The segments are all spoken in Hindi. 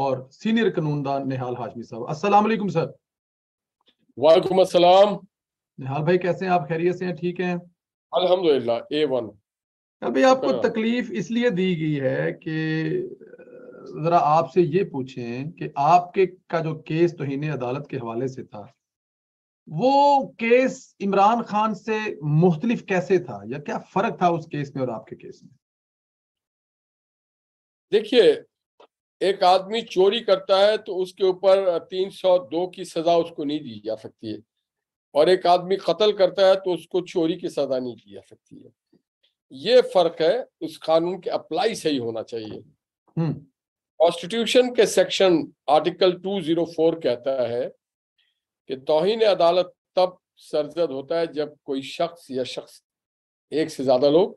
और सीनियर कानूनदान निहाल हाशमी साहब अस्सलाम सर वालेकुम अस्सलाम निहाल भाई कैसे हैं आप खैरियत से हैं ठीक हैं अल्हम्दुलिल्लाह ए वन अभी आपको अच्छा। तकलीफ इसलिए दी गई है कि जरा आपसे ये पूछें कि आपके का जो केस तोहन अदालत के हवाले से था वो केस इमरान खान से मुख्तलिफ कैसे था या क्या फर्क था उस केस में और आपके केस में देखिए एक आदमी चोरी करता है तो उसके ऊपर 302 की सजा उसको नहीं दी जा सकती है और एक आदमी कत्ल करता है तो उसको चोरी की सजा नहीं दी जा सकती है ये फर्क है उस कानून के अप्लाई सही होना चाहिए कॉन्स्टिट्यूशन हम्म। के सेक्शन आर्टिकल 204 कहता है कि तोहन अदालत तब सरजद होता है जब कोई शख्स या शख्स एक से ज्यादा लोग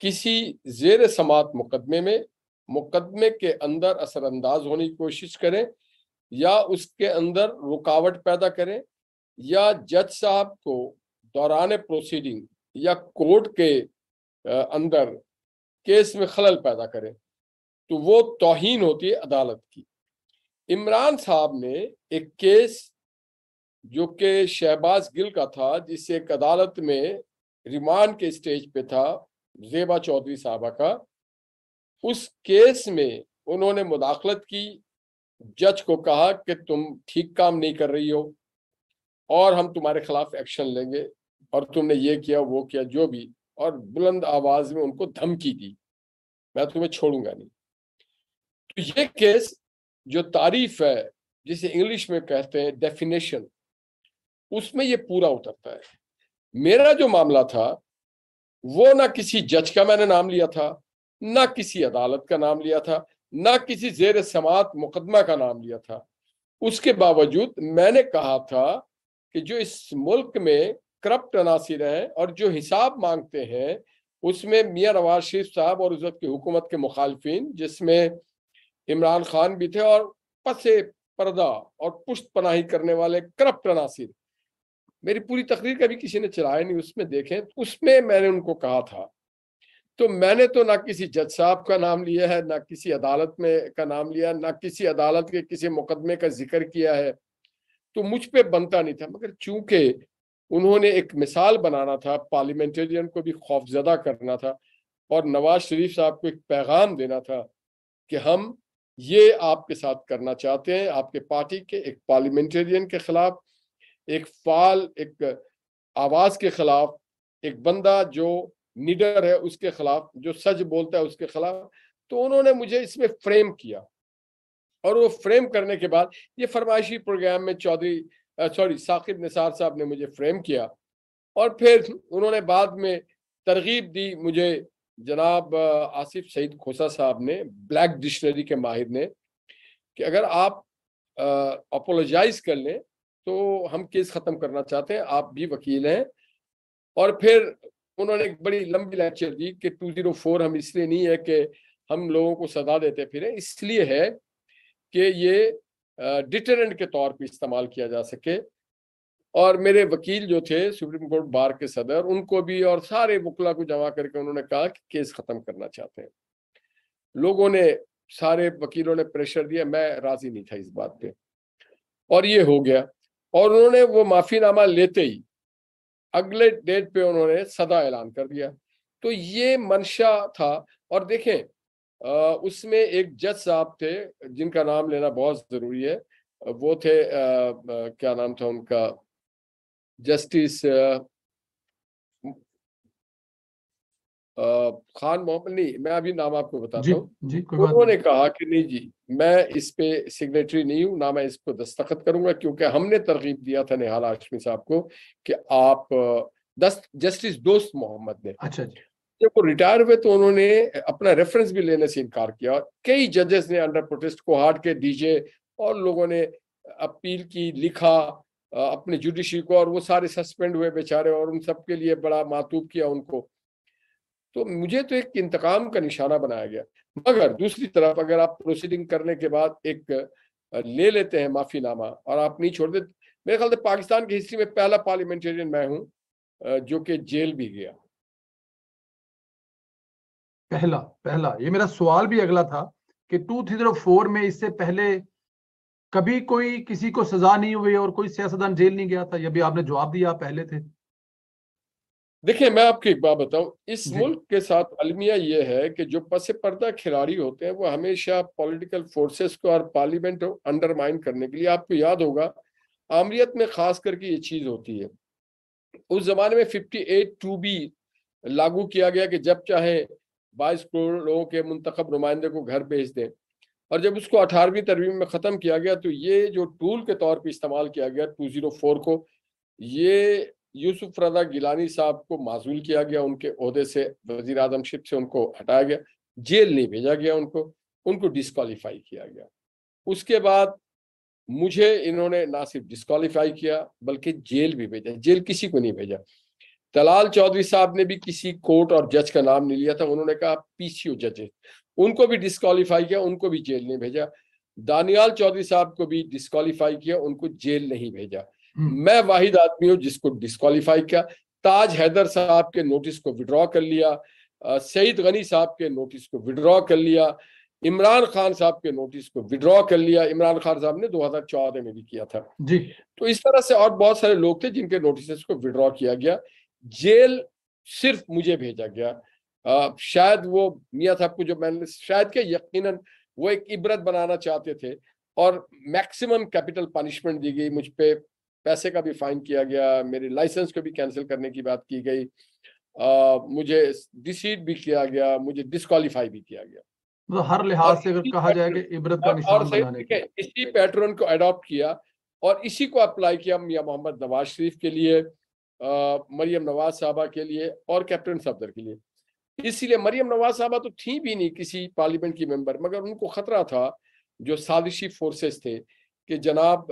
किसी जेर समात मुकदमे में मुकदमे के अंदर असरअंदाज होने की कोशिश करें या उसके अंदर रुकावट पैदा करें या जज साहब को दौरान प्रोसीडिंग या कोर्ट के अंदर केस में खलल पैदा करें तो वो तोहन होती है अदालत की इमरान साहब ने एक केस जो कि शहबाज गिल का था जिसे एक अदालत में रिमांड के स्टेज पे था जेबा चौधरी साहबा का उस केस में उन्होंने मुदाखलत की जज को कहा कि तुम ठीक काम नहीं कर रही हो और हम तुम्हारे खिलाफ एक्शन लेंगे और तुमने ये किया वो किया जो भी और बुलंद आवाज में उनको धमकी दी मैं तुम्हें छोड़ूंगा नहीं तो ये केस जो तारीफ है जिसे इंग्लिश में कहते हैं डेफिनेशन उसमें ये पूरा उतरता है मेरा जो मामला था वो ना किसी जज का मैंने नाम लिया था ना किसी अदालत का नाम लिया था ना किसी जेर समात मुकदमा का नाम लिया था उसके बावजूद मैंने कहा था कि जो इस मुल्क में करप्ट अनासर हैं और जो हिसाब मांगते हैं उसमें मियाँ नवाज शरीफ साहब और उस वक्त की हुकूमत के मुखालफन जिसमें इमरान खान भी थे और पसे पर्दा और पुष्ट पनाही करने वाले करप्ट अनासर मेरी पूरी तकरीर कभी किसी ने चलाया नहीं उसमें देखें उसमें मैंने उनको कहा था तो मैंने तो ना किसी जज साहब का नाम लिया है ना किसी अदालत में का नाम लिया ना किसी अदालत के किसी मुकदमे का जिक्र किया है तो मुझ पर बनता नहीं था मगर चूंकि उन्होंने एक मिसाल बनाना था पार्लियामेंटेरियन को भी खौफजदा करना था और नवाज शरीफ साहब को एक पैगाम देना था कि हम ये आपके साथ करना चाहते हैं आपके पार्टी के एक पार्लियामेंटेरियन के खिलाफ एक फाल एक आवाज के खिलाफ एक बंदा जो निडर है उसके खिलाफ जो सच बोलता है उसके खिलाफ तो उन्होंने मुझे इसमें फ्रेम किया और वो फ्रेम करने के बाद ये फरमाइशी प्रोग्राम में चौधरी सॉरी साकिब निसार साहब ने मुझे फ्रेम किया और फिर उन्होंने बाद में तरगीब दी मुझे जनाब आसिफ सईद खोसा साहब ने ब्लैक डिक्शनरी के माहिर ने कि अगर आप अपोलोजाइज कर लें तो हम केस ख़त्म करना चाहते हैं आप भी वकील हैं और फिर उन्होंने एक बड़ी लंबी लेक्चर दी कि 204 हम इसलिए नहीं है कि हम लोगों को सजा देते फिर इसलिए है कि ये डिटरेंट के तौर पे इस्तेमाल किया जा सके और मेरे वकील जो थे सुप्रीम कोर्ट बार के सदर उनको भी और सारे बुकला को जमा करके उन्होंने कहा कि केस खत्म करना चाहते हैं लोगों ने सारे वकीलों ने प्रेशर दिया मैं राजी नहीं था इस बात पे और ये हो गया और उन्होंने वो माफीनामा लेते ही अगले डेट पे उन्होंने सदा ऐलान कर दिया तो ये मंशा था और देखें उसमें एक जज साहब थे जिनका नाम लेना बहुत जरूरी है वो थे आ, आ, क्या नाम था उनका जस्टिस खान मोहम्मद नहीं मैं अभी नाम आपको बताता हूँ उन्होंने कहा कि नहीं जी मैं इस पे सिग्नेटरी नहीं हूँ ना मैं इस पर दस्तखत करूंगा क्योंकि हमने तरगीब दिया था निहाल आशमी साहब को कि आप दस्त जस्टिस दोस्त मोहम्मद ने अच्छा जी जब वो रिटायर हुए तो उन्होंने अपना रेफरेंस भी लेने से इनकार किया कई जजेस ने अंडर प्रोटेस्ट को हार के डीजे और लोगों ने अपील की लिखा अपने जुडिशरी को और वो सारे सस्पेंड हुए बेचारे और उन सब के लिए बड़ा मातूब किया उनको तो मुझे तो एक इंतकाम का निशाना बनाया गया मगर दूसरी तरफ अगर आप प्रोसीडिंग करने के बाद एक ले लेते हैं माफीनामा और आप नहीं छोड़ देते मेरे ख्याल से पाकिस्तान की हिस्ट्री में पहला पार्लियामेंटेरियन मैं हूं जो कि जेल भी गया पहला पहला ये मेरा सवाल भी अगला था कि फोर oh में इससे पहले कभी कोई किसी को सजा नहीं हुई और कोई सियासतदान जेल नहीं गया था यह भी आपने जवाब दिया पहले थे देखिए मैं आपको एक बात बताऊं इस मुल्क के साथ अलमिया ये है कि जो पसे पर्दा खिलाड़ी होते हैं वो हमेशा पॉलिटिकल फोर्सेस को और पार्लियामेंट को अंडरमाइन करने के लिए आपको याद होगा आमरीत में खास करके ये चीज होती है उस जमाने में फिफ्टी एट टू बी लागू किया गया कि जब चाहे बाईस करोड़ लोगों के मंतखब नुमाइंदे को घर भेज दें और जब उसको अठारहवीं तरवीम में ख़त्म किया गया तो ये जो टूल के तौर पर इस्तेमाल किया गया टू जीरो फोर को ये यूसुफ रजा गिलानी साहब को माजूल किया गया उनके अहदे से वजी अजमशिप से उनको हटाया गया जेल नहीं भेजा गया उनको उनको डिस्कालीफाई किया गया उसके बाद मुझे इन्होंने ना सिर्फ डिस्कालीफाई किया बल्कि जेल भी भेजा जेल किसी को नहीं भेजा तलाल चौधरी साहब ने भी किसी कोर्ट और जज का नाम नहीं लिया था उन्होंने कहा पीसीओ जज उनको भी डिस्कालीफाई किया उनको भी जेल नहीं भेजा दानियाल चौधरी साहब को भी डिस्कालीफाई किया उनको जेल नहीं भेजा हम्म। मैं वाहिद आदमी हूँ जिसको डिस्कालीफाई किया ताज हैदर साहब के नोटिस को विड्रॉ कर लिया सईद गनी साहब के नोटिस को विड्रॉ कर लिया इमरान खान साहब के नोटिस को विड्रॉ कर लिया इमरान खान साहब ने 2014 में भी किया था जी तो इस तरह से और बहुत सारे लोग थे जिनके नोटिस को विड्रॉ किया गया जेल सिर्फ मुझे भेजा गया आ, शायद वो मियाँ साहब को जो मैंने शायद के यकीनन वो एक इबरत बनाना चाहते थे और मैक्सिमम कैपिटल पनिशमेंट दी गई मुझ पर पैसे का भी फाइन किया गया मेरे लाइसेंस को भी कैंसिल करने की बात की गई मुझे डिसीड भी किया गया मुझे डिस्कालीफाई भी किया गया तो हर लिहाज से अगर कहा जाए कि इबरत का निशान बनाने के इसी पैटर्न को अडॉप्ट किया और इसी को अप्लाई किया मियां मोहम्मद नवाज शरीफ के लिए मरियम नवाज साहबा के लिए और कैप्टन सफदर के लिए इसीलिए मरियम नवाज साहबा तो थी भी नहीं किसी पार्लियामेंट की मेंबर मगर उनको खतरा था जो साजिशी फोर्सेस थे कि जनाब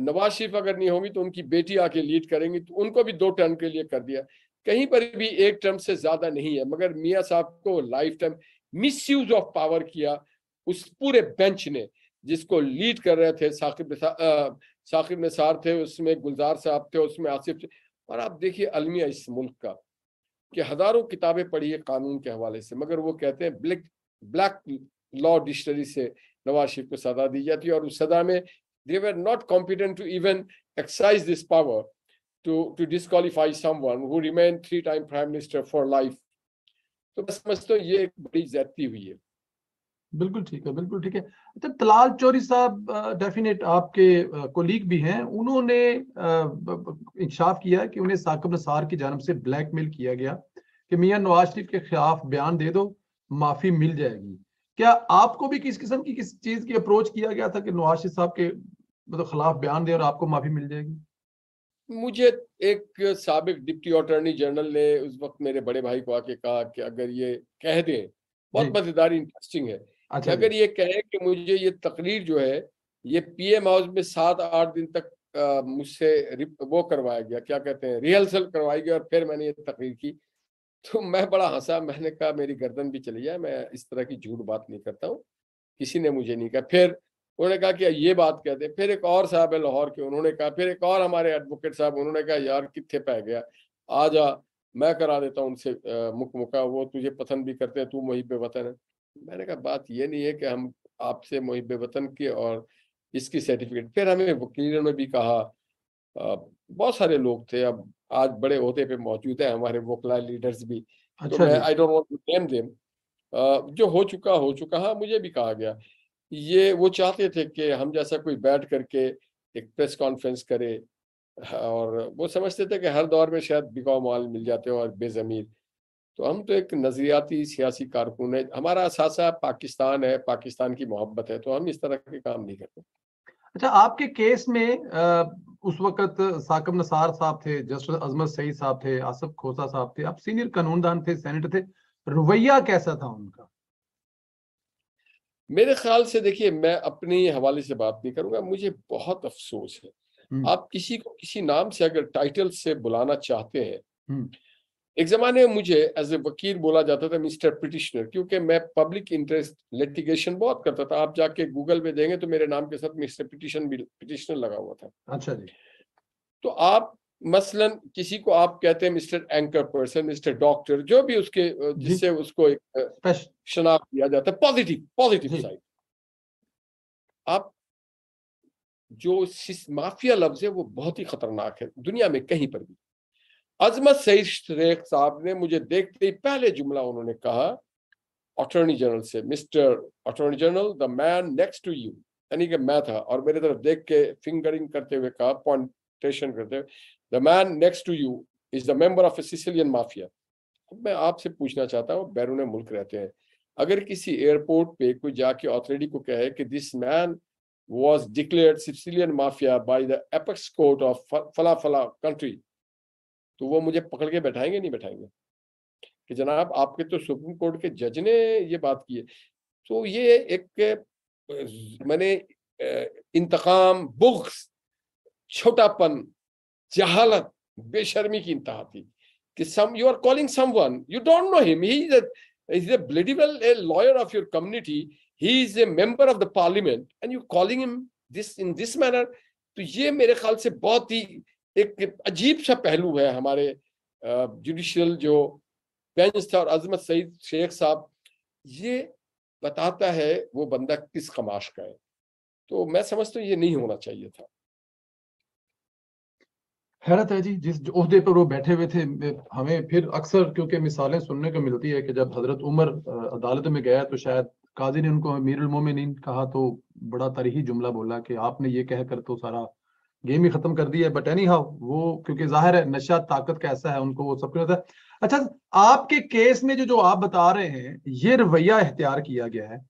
नवाज शरीफ अगर नहीं होंगी तो उनकी बेटी आके लीड करेंगी तो उनको भी दो टर्म के लिए कर दिया कहीं पर भी एक टर्म से ज्यादा नहीं है मगर मियाँ साहब को lifetime misuse of power किया उस पूरे बेंच ने जिसको लीड कर रहे थे साकिब साकिब निसार थे उसमें गुलजार साहब थे उसमें आसिफ थे और आप देखिए अलमिया इस मुल्क का कि हजारों किताबें पढ़ी है कानून के हवाले से मगर वो कहते हैं ब्लैक ब्लैक लॉ डिक्शनरी से नवाज शरीफ को सदा दी जाती है और उस सदा में they were not competent to even exercise this power to, to disqualify someone who remained three time prime minister for life तो मैं समझता हूँ ये एक बड़ी ज्यादती हुई है बिल्कुल ठीक है बिल्कुल ठीक है अच्छा तलाल चौरी साहब डेफिनेट आपके कोलीग भी हैं उन्होंने इंकशाफ किया कि उन्हें साकिब नसार की जानब से ब्लैकमेल किया गया कि मियां नवाज शरीफ के खिलाफ बयान दे दो माफी मिल जाएगी क्या आपको भी किस किस्म की किस चीज की अप्रोच किया गया था कि नवाज शरीफ साहब के मतलब खिलाफ बयान दे और आपको माफी मिल जाएगी मुझे एक सबक डिप्टी अटॉर्नी जनरल ने उस वक्त मेरे बड़े भाई को आके कहा कि अगर ये कह दें बहुत मजेदार इंटरेस्टिंग है अच्छा अगर ये कहे कि मुझे ये तकरीर जो है ये पीएम हाउस में सात आठ दिन तक मुझसे वो करवाया गया क्या कहते हैं रिहर्सल करवाई गई और फिर मैंने ये तकरीर की तो मैं बड़ा हंसा मैंने कहा मेरी गर्दन भी चली जाए मैं इस तरह की झूठ बात नहीं करता हूँ किसी ने मुझे नहीं कहा फिर उन्होंने कहा कि ये बात कह दे फिर एक और साहब है लाहौर के उन्होंने कहा फिर एक और हमारे एडवोकेट साहब उन्होंने कहा यार कितने पै गया आ जा मैं करा देता हूँ उनसे मुख मुका वो तुझे पसंद भी करते हैं तू मुहिब वतन है मैंने कहा बात ये नहीं है कि हम आपसे मुहिब वतन के और इसकी सर्टिफिकेट फिर हमें वकीलों ने भी कहा बहुत सारे लोग थे अब आज बड़े होते पे मौजूद है हमारे वकला लीडर्स भी तो अच्छा तो मैं I don't want to name them जो हो चुका हो चुका हाँ मुझे भी कहा गया ये वो चाहते थे कि हम जैसा कोई बैठ करके एक प्रेस कॉन्फ्रेंस करे और वो समझते थे कि हर दौर में शायद बिका माल मिल जाते हो और बेज़मीर तो हम तो एक नज़रियाती सियासी कारकुन है हमारा असासा पाकिस्तान है पाकिस्तान की मोहब्बत है तो हम इस तरह के काम नहीं करते अच्छा आपके केस में आ, उस वक्त साकम नसार साहब थे जस्टिस अजमत सईद साहब थे आसफ खोसा साहब थे आप सीनियर कानूनदान थे सेनेटर थे रवैया कैसा था उनका मेरे ख्याल से देखिए मैं अपने हवाले से बात नहीं करूंगा मुझे बहुत अफसोस है आप किसी को किसी नाम से अगर टाइटल से बुलाना चाहते हैं एक जमाने में मुझे एज ए वकील बोला जाता था मिस्टर पिटिशनर क्योंकि मैं पब्लिक इंटरेस्ट लिटिगेशन बहुत करता था आप जाके गूगल पे देंगे तो मेरे नाम के साथ मिस्टर पिटिशन भी पिटिशनर लगा हुआ था अच्छा जी तो आप मसलन किसी को आप कहते हैं mister anchor person mister doctor जो भी उसके जिससे उसको एक शनाख्त दिया जाता है पॉजिटिव पॉजिटिव साइड आप जो माफिया लफ्ज है वो बहुत ही खतरनाक है दुनिया में कहीं पर भी अजमत सईद शेख साहब ने मुझे देखते ही पहले जुमला उन्होंने कहा अटॉर्नी जनरल से mister attorney general the man next to you यानी कि मैं था और मेरे तरफ देख के फिंगरिंग करते हुए कहा पॉइंटेशन करते हुए the man next to you is the member of a Sicilian mafia अब मैं आपसे पूछना चाहता हूँ बैरून मुल्क रहते हैं अगर किसी एयरपोर्ट पे कोई जाके ऑथोरिटी को कहे कि this man was declare Sicilian mafia by the apex court of फला फला कंट्री तो वो मुझे पकड़ के बैठाएंगे नहीं बैठाएंगे कि जनाब आपके तो सुप्रीम कोर्ट के जज ने ये बात की है तो ये एक मैंने इंतकाम बुग्स छोटापन जहालत बेशर्मी की इंतहा थी कि some you are calling someone you don't know him he is is a bloody a lawyer of your community he is a member of the parliament and you calling him this in this manner तो ये मेरे ख्याल से बहुत ही एक अजीब सा पहलू है हमारे जुडिशियल जो बेंच था और अजमत सईद शेख साहब ये बताता है वो बंदा किस कमाश का है तो मैं समझता तो हूँ ये नहीं होना चाहिए था हैरत है जी जिस अहदे पर वो बैठे हुए थे हमें फिर अक्सर क्योंकि मिसालें सुनने को मिलती है कि जब हजरत उमर अदालत में गया तो शायद काजी ने उनको अमीर उलमोमिन कहा तो बड़ा तरही जुमला बोला कि आपने ये कहकर तो सारा गेम ही खत्म कर दिया है बट एनी हाउ वो क्योंकि जाहिर है नशा ताकत कैसा है उनको वो सब कुछ है अच्छा आपके केस में जो जो आप बता रहे हैं ये रवैया इख्तियार किया गया है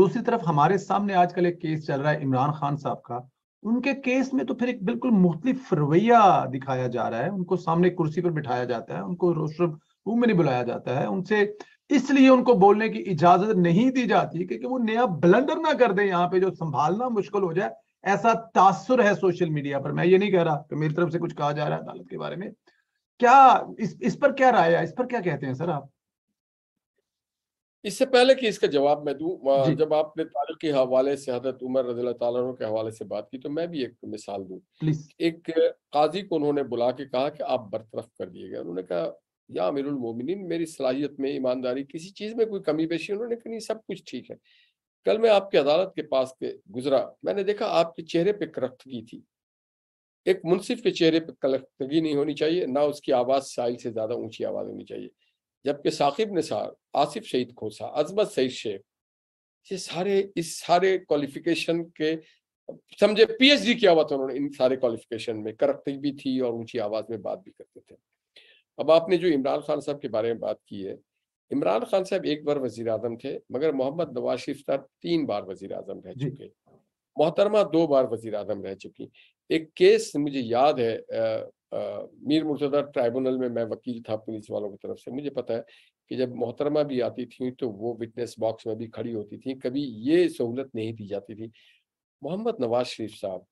दूसरी तरफ हमारे सामने आजकल एक केस चल रहा है इमरान खान साहब का उनके केस में तो फिर एक बिल्कुल मुख्तलिफ रवैया दिखाया जा रहा है उनको सामने कुर्सी पर बिठाया जाता है उनको रोशन रूम में नहीं बुलाया जाता है उनसे इसलिए उनको बोलने की इजाजत नहीं दी जाती क्योंकि वो नया ब्लंडर ना कर दे यहाँ पे जो संभालना मुश्किल हो जाए ऐसा तासुर है सोशल मीडिया पर मैं ये नहीं कह रहा कि मेरी तरफ से कुछ कहा जा रहा है अदालत के बारे में क्या इस इस पर क्या राय है इस पर क्या कहते हैं सर आप इससे पहले कि इसका जवाब मैं दू जब आपने तालिब के हवाले से हजरत उमर रजील तु के हवाले से बात की तो मैं भी एक मिसाल दू एक काजी को उन्होंने बुला के कहा कि आप बरतरफ कर दिए गए उन्होंने कहा या अमीरुल मोमिनीन मेरी सलाहियत में ईमानदारी किसी चीज़ में कोई कमी पेशी उन्होंने कहा सब कुछ ठीक है कल मैं आपकी अदालत के पास के गुजरा मैंने देखा आपके चेहरे पे करख्तगी थी एक मुनसिफ के चेहरे पर कलखगी नहीं होनी चाहिए ना उसकी आवाज़ साइल से ज़्यादा ऊंची आवाज़ होनी चाहिए जबकि साकिब निसार आसिफ शहीद खोसा अजमत सईद शेख ये सारे इस सारे क्वालिफिकेशन के समझे पीएचडी किया हुआ था उन्होंने इन सारे क्वालिफिकेशन में करकती भी थी और ऊंची आवाज में बात भी करते थे अब आपने जो इमरान खान साहब के बारे में बात की है इमरान खान साहब एक बार वजी अजम थे मगर मोहम्मद नवाज शरीफ साहब तीन बार वजी अजम रह चुके मोहतरमा दो बार वजी अजम रह चुकी एक केस मुझे याद है मीर मुर्तदा ट्राइब्यूनल में मैं वकील था पुलिस वालों की तरफ से मुझे पता है कि जब मोहतरमा भी आती थी तो वो विटनेस बॉक्स में भी खड़ी होती थी कभी ये सहूलत नहीं दी जाती थी मोहम्मद नवाज शरीफ साहब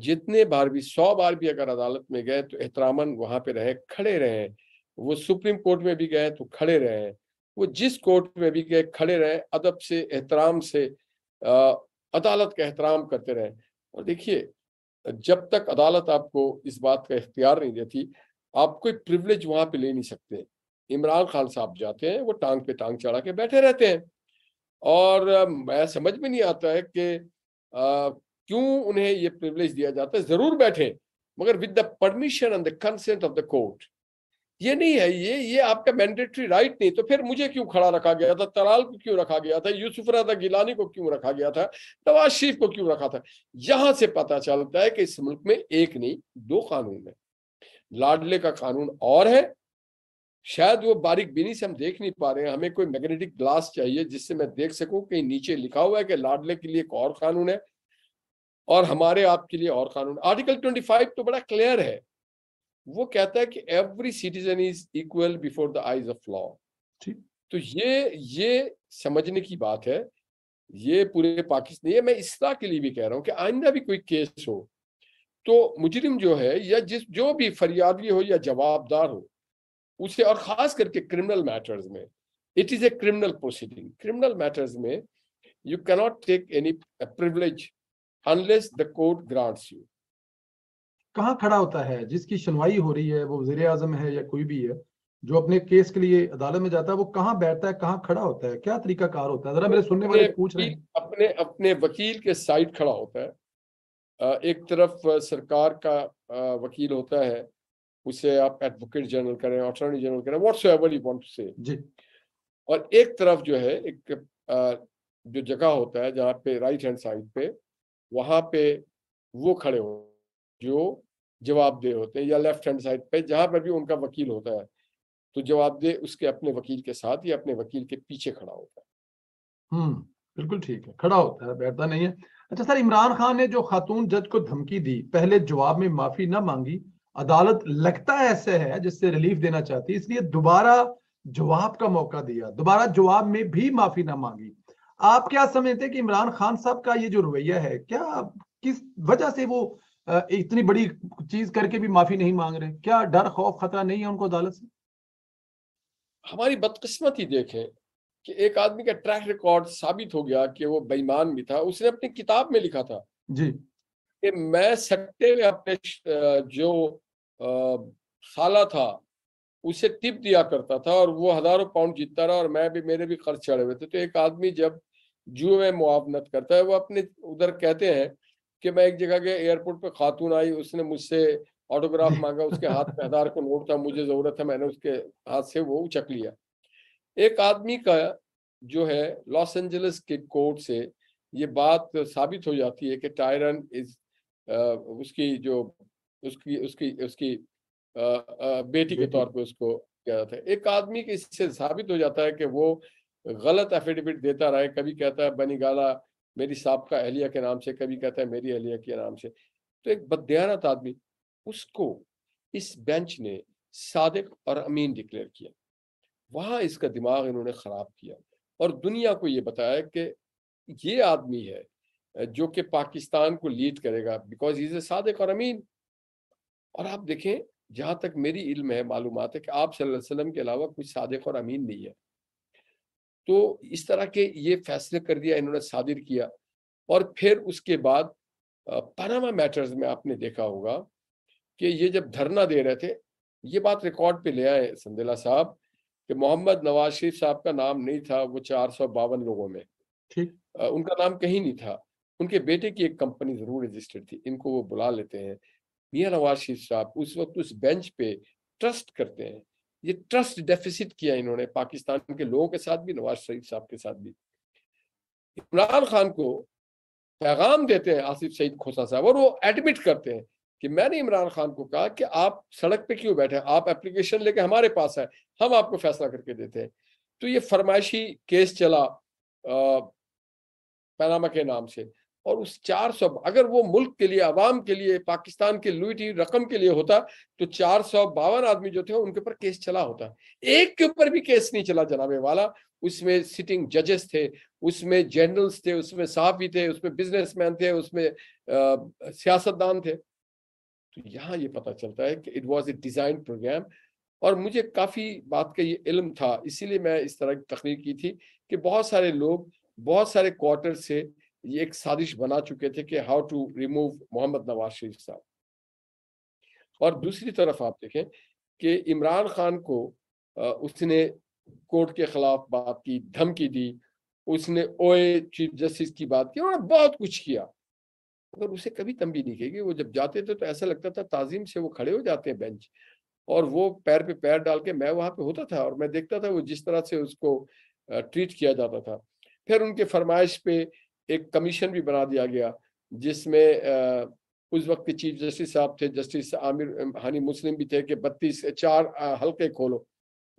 जितने बार भी सौ बार भी अगर अदालत में गए तो एहतरामन वहां पे रहे खड़े रहे वो सुप्रीम कोर्ट में भी गए तो खड़े रहे वो जिस कोर्ट में भी गए खड़े रहे अदब से एहतराम से आ, अदालत का एहतराम करते रहे और देखिए जब तक अदालत आपको इस बात का इख्तियार नहीं देती आप कोई प्रिवलेज वहां पे ले नहीं सकते इमरान खान साहब जाते हैं वो टांग पे टांग चढ़ा के बैठे रहते हैं और मैं समझ में नहीं आता है कि क्यों उन्हें ये प्रिवलेज दिया जाता है जरूर बैठे मगर with the permission and the consent of the court ये नहीं है ये ये आपका मैंडेटरी राइट नहीं तो फिर मुझे क्यों खड़ा रखा गया था तलाल को क्यों रखा गया था यूसुफ रजा गिलानी को क्यों रखा गया था नवाज शरीफ को क्यों रखा था यहां से पता चलता है कि इस मुल्क में एक नहीं दो कानून है लाडले का कानून और है शायद वो बारीक बीनी से हम देख नहीं पा रहे हैं हमें कोई मैग्नेटिक ग्लास चाहिए जिससे मैं देख सकूं कि नीचे लिखा हुआ है कि लाडले के लिए एक और कानून है और हमारे आपके लिए और कानून आर्टिकल फाइव तो बड़ा क्लियर है वो कहता है कि every citizen is equal before the eyes of law तो ये ये समझने की बात है ये पूरे पाकिस्तान ये मैं तरह के लिए भी कह रहा हूँ कि आइंदा भी कोई केस हो तो मुजरिम जो है या जिस जो भी फरियादी हो या जवाबदार हो उसे और खास करके क्रिमिनल मैटर्स में it is a criminal proceeding criminal matters में you cannot take any privilege unless the court grants you कहाँ खड़ा होता है जिसकी सुनवाई हो रही है वो वजीर आजम है या कोई भी है जो अपने केस के लिए अदालत में जाता है वो कहाँ बैठता है कहाँ खड़ा होता है क्या तरीका कार होता है जरा मेरे सुनने वाले पूछ रहे हैं अपने अपने वकील के साइड खड़ा होता है एक तरफ सरकार का वकील होता है उसे आप एडवोकेट जनरल करें अटॉर्नी जनरल करें वॉट्स एवर यू वॉन्ट से जी और एक तरफ जो है एक जो जगह होता है जहाँ पे राइट हैंड साइड पे वहाँ पे वो खड़े हो जो जवाबदेह होते हैं या लेफ्ट हैंड साइड पे जहां पर भी उनका वकील होता है तो जवाबदेह उसके अपने वकील के साथ या अपने वकील के पीछे खड़ा होता है हम्म बिल्कुल ठीक है खड़ा होता है बैठता नहीं है अच्छा सर इमरान खान ने जो खातून जज को धमकी दी पहले जवाब में माफी ना मांगी अदालत लगता ऐसे है जिससे रिलीफ देना चाहती है इसलिए दोबारा जवाब का मौका दिया दोबारा जवाब में भी माफी ना मांगी आप क्या समझते हैं कि इमरान खान साहब का ये जो रवैया है क्या किस वजह से वो इतनी बड़ी चीज करके भी माफी नहीं मांग रहे क्या डर खौफ खतरा नहीं है उनको अदालत से हमारी बदकिस्मती देखे कि एक आदमी का ट्रैक रिकॉर्ड साबित हो गया कि वो बेईमान भी था उसने अपनी किताब में लिखा था जी कि मैं सट्टे में अपने जो साला था उसे टिप दिया करता था और वो हजारों पाउंड जीतता रहा और मैं भी मेरे भी खर्च चढ़े हुए थे तो एक आदमी जब जुए में मुआवनत करता है वो अपने उधर कहते हैं कि मैं एक जगह के एयरपोर्ट पे खातून आई उसने मुझसे ऑटोग्राफ मांगा उसके हाथ में आधार का नोट था मुझे जरूरत है मैंने उसके हाथ से वो उचक लिया एक आदमी का जो है लॉस एंजलिस के कोर्ट से ये बात साबित हो जाती है कि टायरन इज उसकी जो उसकी उसकी उसकी आ, आ, बेटी के तौर पे उसको किया है एक आदमी के इससे साबित हो जाता है कि वो गलत एफिडेविट देता रहा है कभी कहता है बनी गाला मेरी सबका अहलिया के नाम से कभी कहता है मेरी अहलिया के नाम से तो एक बदयानत आदमी उसको इस बेंच ने सादिक और अमीन डिक्लेयर किया वहाँ इसका दिमाग इन्होंने ख़राब किया और दुनिया को ये बताया कि ये आदमी है जो कि पाकिस्तान को लीड करेगा बिकॉज इज़ ए सादक और अमीन और आप देखें जहाँ तक मेरी इल्म है मालूम है कि आप सल्लल्लाहु अलैहि वसल्लम के अलावा कुछ सादिक और अमीन नहीं है तो इस तरह के ये फैसले कर दिया इन्होंने सादिर किया और फिर उसके बाद पनामा मैटर्स में आपने देखा होगा कि ये जब धरना दे रहे थे ये बात रिकॉर्ड पे ले आए संदेला साहब कि मोहम्मद नवाज शरीफ साहब का नाम नहीं था वो चार सौ बावन लोगों में ठीक उनका नाम कहीं नहीं था उनके बेटे की एक कंपनी जरूर रजिस्टर्ड थी इनको वो बुला लेते हैं मियाँ नवाज शरीफ साहब उस वक्त उस बेंच पे ट्रस्ट करते हैं ये ट्रस्ट डेफिसिट किया इन्होंने पाकिस्तान के लोगों के साथ भी नवाज शरीफ साहब के साथ भी इमरान खान को पैगाम देते हैं आसिफ सईद खोसा साहब और वो एडमिट करते हैं कि मैंने इमरान खान को कहा कि आप सड़क पे क्यों बैठे आप एप्लीकेशन लेके हमारे पास है हम आपको फैसला करके देते हैं तो ये फरमाइशी केस चला पैनामा के नाम से और उस चार सौ अगर वो मुल्क के लिए आवाम के लिए पाकिस्तान के लुटी रकम के लिए होता तो चार सौ बावन आदमी जो थे उनके ऊपर केस चला होता एक के ऊपर भी केस नहीं चला जनाबे वाला उसमें सिटिंग जजेस थे उसमें जनरल्स थे उसमें साहबी थे उसमें बिजनेसमैन थे उसमें सियासतदान थे तो यहाँ ये पता चलता है कि it was a design program और मुझे काफ़ी बात का ये इल्म था इसीलिए मैं इस तरह की तकरीर की थी कि बहुत सारे लोग बहुत सारे क्वार्टर से ये एक साजिश बना चुके थे कि how to remove Mohammad Nawaz Sharif साहब और दूसरी तरफ आप देखें कि इमरान खान को उसने कोर्ट के खिलाफ बात की धमकी दी उसने ओए चीफ जस्टिस की बात की और बहुत कुछ किया मगर उसे कभी तंबी नहीं कहेगी वो जब जाते थे तो ऐसा लगता था ताजीम से वो खड़े हो जाते हैं बेंच और वो पैर पे पैर डाल के मैं वहां पे होता था और मैं देखता था वो जिस तरह से उसको ट्रीट किया जाता था फिर उनके फरमाइश पे एक कमीशन भी बना दिया गया जिसमें उस वक्त के चीफ जस्टिस साहब थे जस्टिस आमिर हानी मुस्लिम भी थे कि बत्तीस चार हल्के खोलो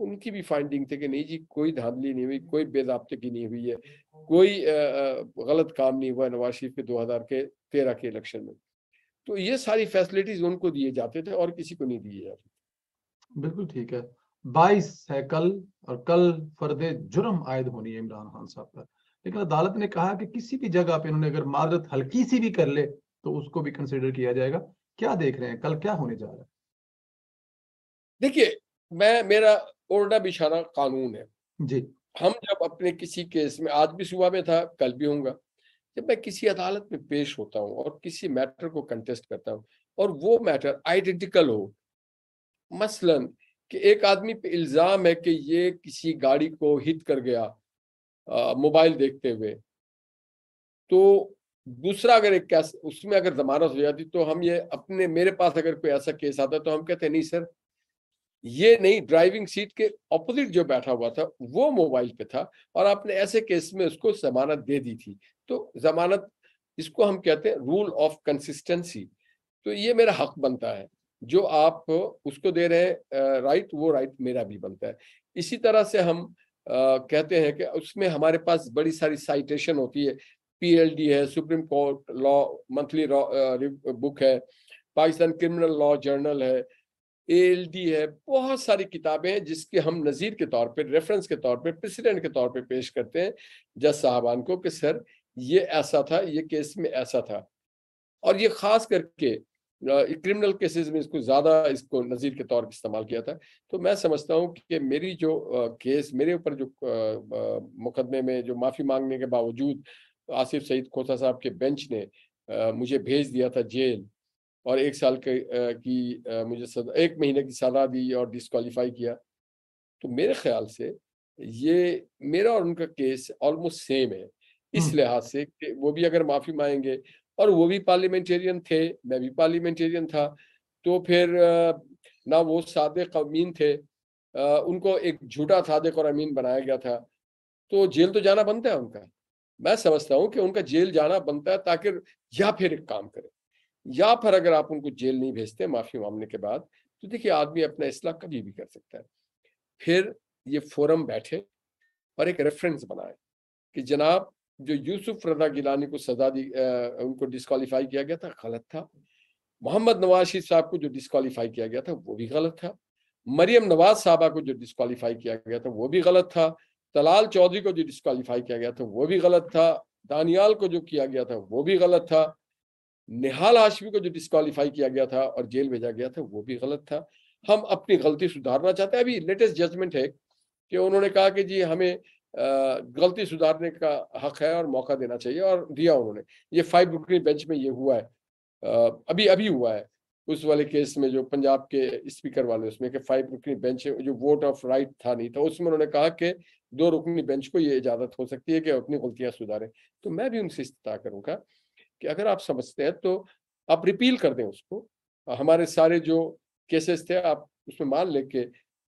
उनकी भी फाइंडिंग थे कि नहीं जी कोई धांधली नहीं हुई कोई बेजाबतगी नहीं हुई है कोई गलत काम नहीं हुआ नवाज शरीफ के दो हज़ार के तेरह के इलेक्शन में तो ये सारी फैसिलिटीज उनको दिए जाते थे और किसी को नहीं दिए जाते बिल्कुल ठीक है बाईस है कल और कल फर्द जुर्म आयद होनी है इमरान खान साहब पर लेकिन अदालत ने कहा कि किसी भी जगह पे इन्होंने अगर माजरत हल्की सी भी कर ले तो उसको भी कंसिडर किया जाएगा क्या देख रहे हैं कल क्या होने जा रहा है देखिए मैं मेरा ओरडा बिशारा कानून है जी हम जब अपने किसी केस में आज भी सुबह में था कल भी होगा जब मैं किसी अदालत में पेश होता हूँ और किसी मैटर को कंटेस्ट करता हूँ और वो मैटर आइडेंटिकल हो मसलन कि एक आदमी पे इल्ज़ाम है कि ये किसी गाड़ी को हिट कर गया मोबाइल देखते हुए तो दूसरा अगर एक कैस उसमें अगर जमानत हो जाती तो हम ये अपने मेरे पास अगर कोई ऐसा केस आता तो हम कहते नहीं सर ये नहीं ड्राइविंग सीट के ऑपोजिट जो बैठा हुआ था वो मोबाइल पे था और आपने ऐसे केस में उसको जमानत दे दी थी तो जमानत इसको हम कहते हैं रूल ऑफ कंसिस्टेंसी तो ये मेरा हक बनता है जो आप उसको दे रहे हैं राइट वो राइट मेरा भी बनता है इसी तरह से हम कहते हैं कि उसमें हमारे पास बड़ी सारी साइटेशन होती है पीएलडी है supreme court law monthly book है पाकिस्तान क्रिमिनल लॉ जर्नल है एएलडी है बहुत सारी किताबें हैं जिसके हम नज़ीर के तौर पे रेफरेंस के तौर पे प्रेसिडेंट के तौर पे पेश करते हैं जज साहबान को कि सर ये ऐसा था ये केस में ऐसा था और ये खास करके क्रिमिनल केसेस में इसको ज़्यादा इसको नज़ीर के तौर पर इस्तेमाल किया था तो मैं समझता हूँ कि मेरी जो केस मेरे ऊपर जो मुकदमे में जो माफ़ी मांगने के बावजूद आसिफ सईद खोसा साहब के बेंच ने मुझे भेज दिया था जेल और एक साल के की मुझे एक महीने की सजा दी और डिसक्वालीफाई किया तो मेरे ख्याल से ये मेरा और उनका केस ऑलमोस्ट सेम है इस लिहाज से कि वो भी अगर माफ़ी मांगेंगे और वो भी पार्लियामेंटेरियन थे मैं भी पार्लियामेंटेरियन था तो फिर ना वो सादे अमीन थे उनको एक झूठा सादे अमीन बनाया गया था तो जेल तो जाना बनता है उनका मैं समझता हूँ कि उनका जेल जाना बनता है ताकि या फिर एक काम करें या फिर अगर आप उनको जेल नहीं भेजते माफी मांगने के बाद तो देखिए आदमी अपना इसलाह कभी भी कर सकता है फिर ये फोरम बैठे और एक रेफरेंस बनाए कि जनाब जो यूसुफ रजा गिलानी को सजा दी आ, उनको डिस्कालीफाई किया गया था गलत था मोहम्मद नवाज शरीफ साहब को जो डिस्कालीफाई किया गया था वो भी गलत था मरियम नवाज साहबा को जो डिस्कालीफाई किया गया था वो भी गलत था तलाल चौधरी को जो डिस्कालीफाई किया गया था वो भी गलत था दानियाल को जो किया गया था वो भी गलत था निहाल हाशमी को जो डिस्कालीफाई किया गया था और जेल भेजा गया था वो भी गलत था हम अपनी गलती सुधारना चाहते हैं अभी लेटेस्ट जजमेंट है कि उन्होंने कहा कि जी हमें गलती सुधारने का हक है और मौका देना चाहिए और दिया उन्होंने ये फाइव रुकनी बेंच में ये हुआ है अभी अभी हुआ है उस वाले केस में जो पंजाब के स्पीकर वाले उसमें के फाइव रुकनी बेंच है जो वोट ऑफ राइट था नहीं था तो उसमें उन्होंने कहा कि दो रुकनी बेंच को ये इजाजत हो सकती है कि अपनी गलतियां सुधारें तो मैं भी उनसे इस्तः करूंगा कि अगर आप समझते हैं तो आप रिपील कर दें उसको हमारे सारे जो केसेस थे आप उसमें मान लें कि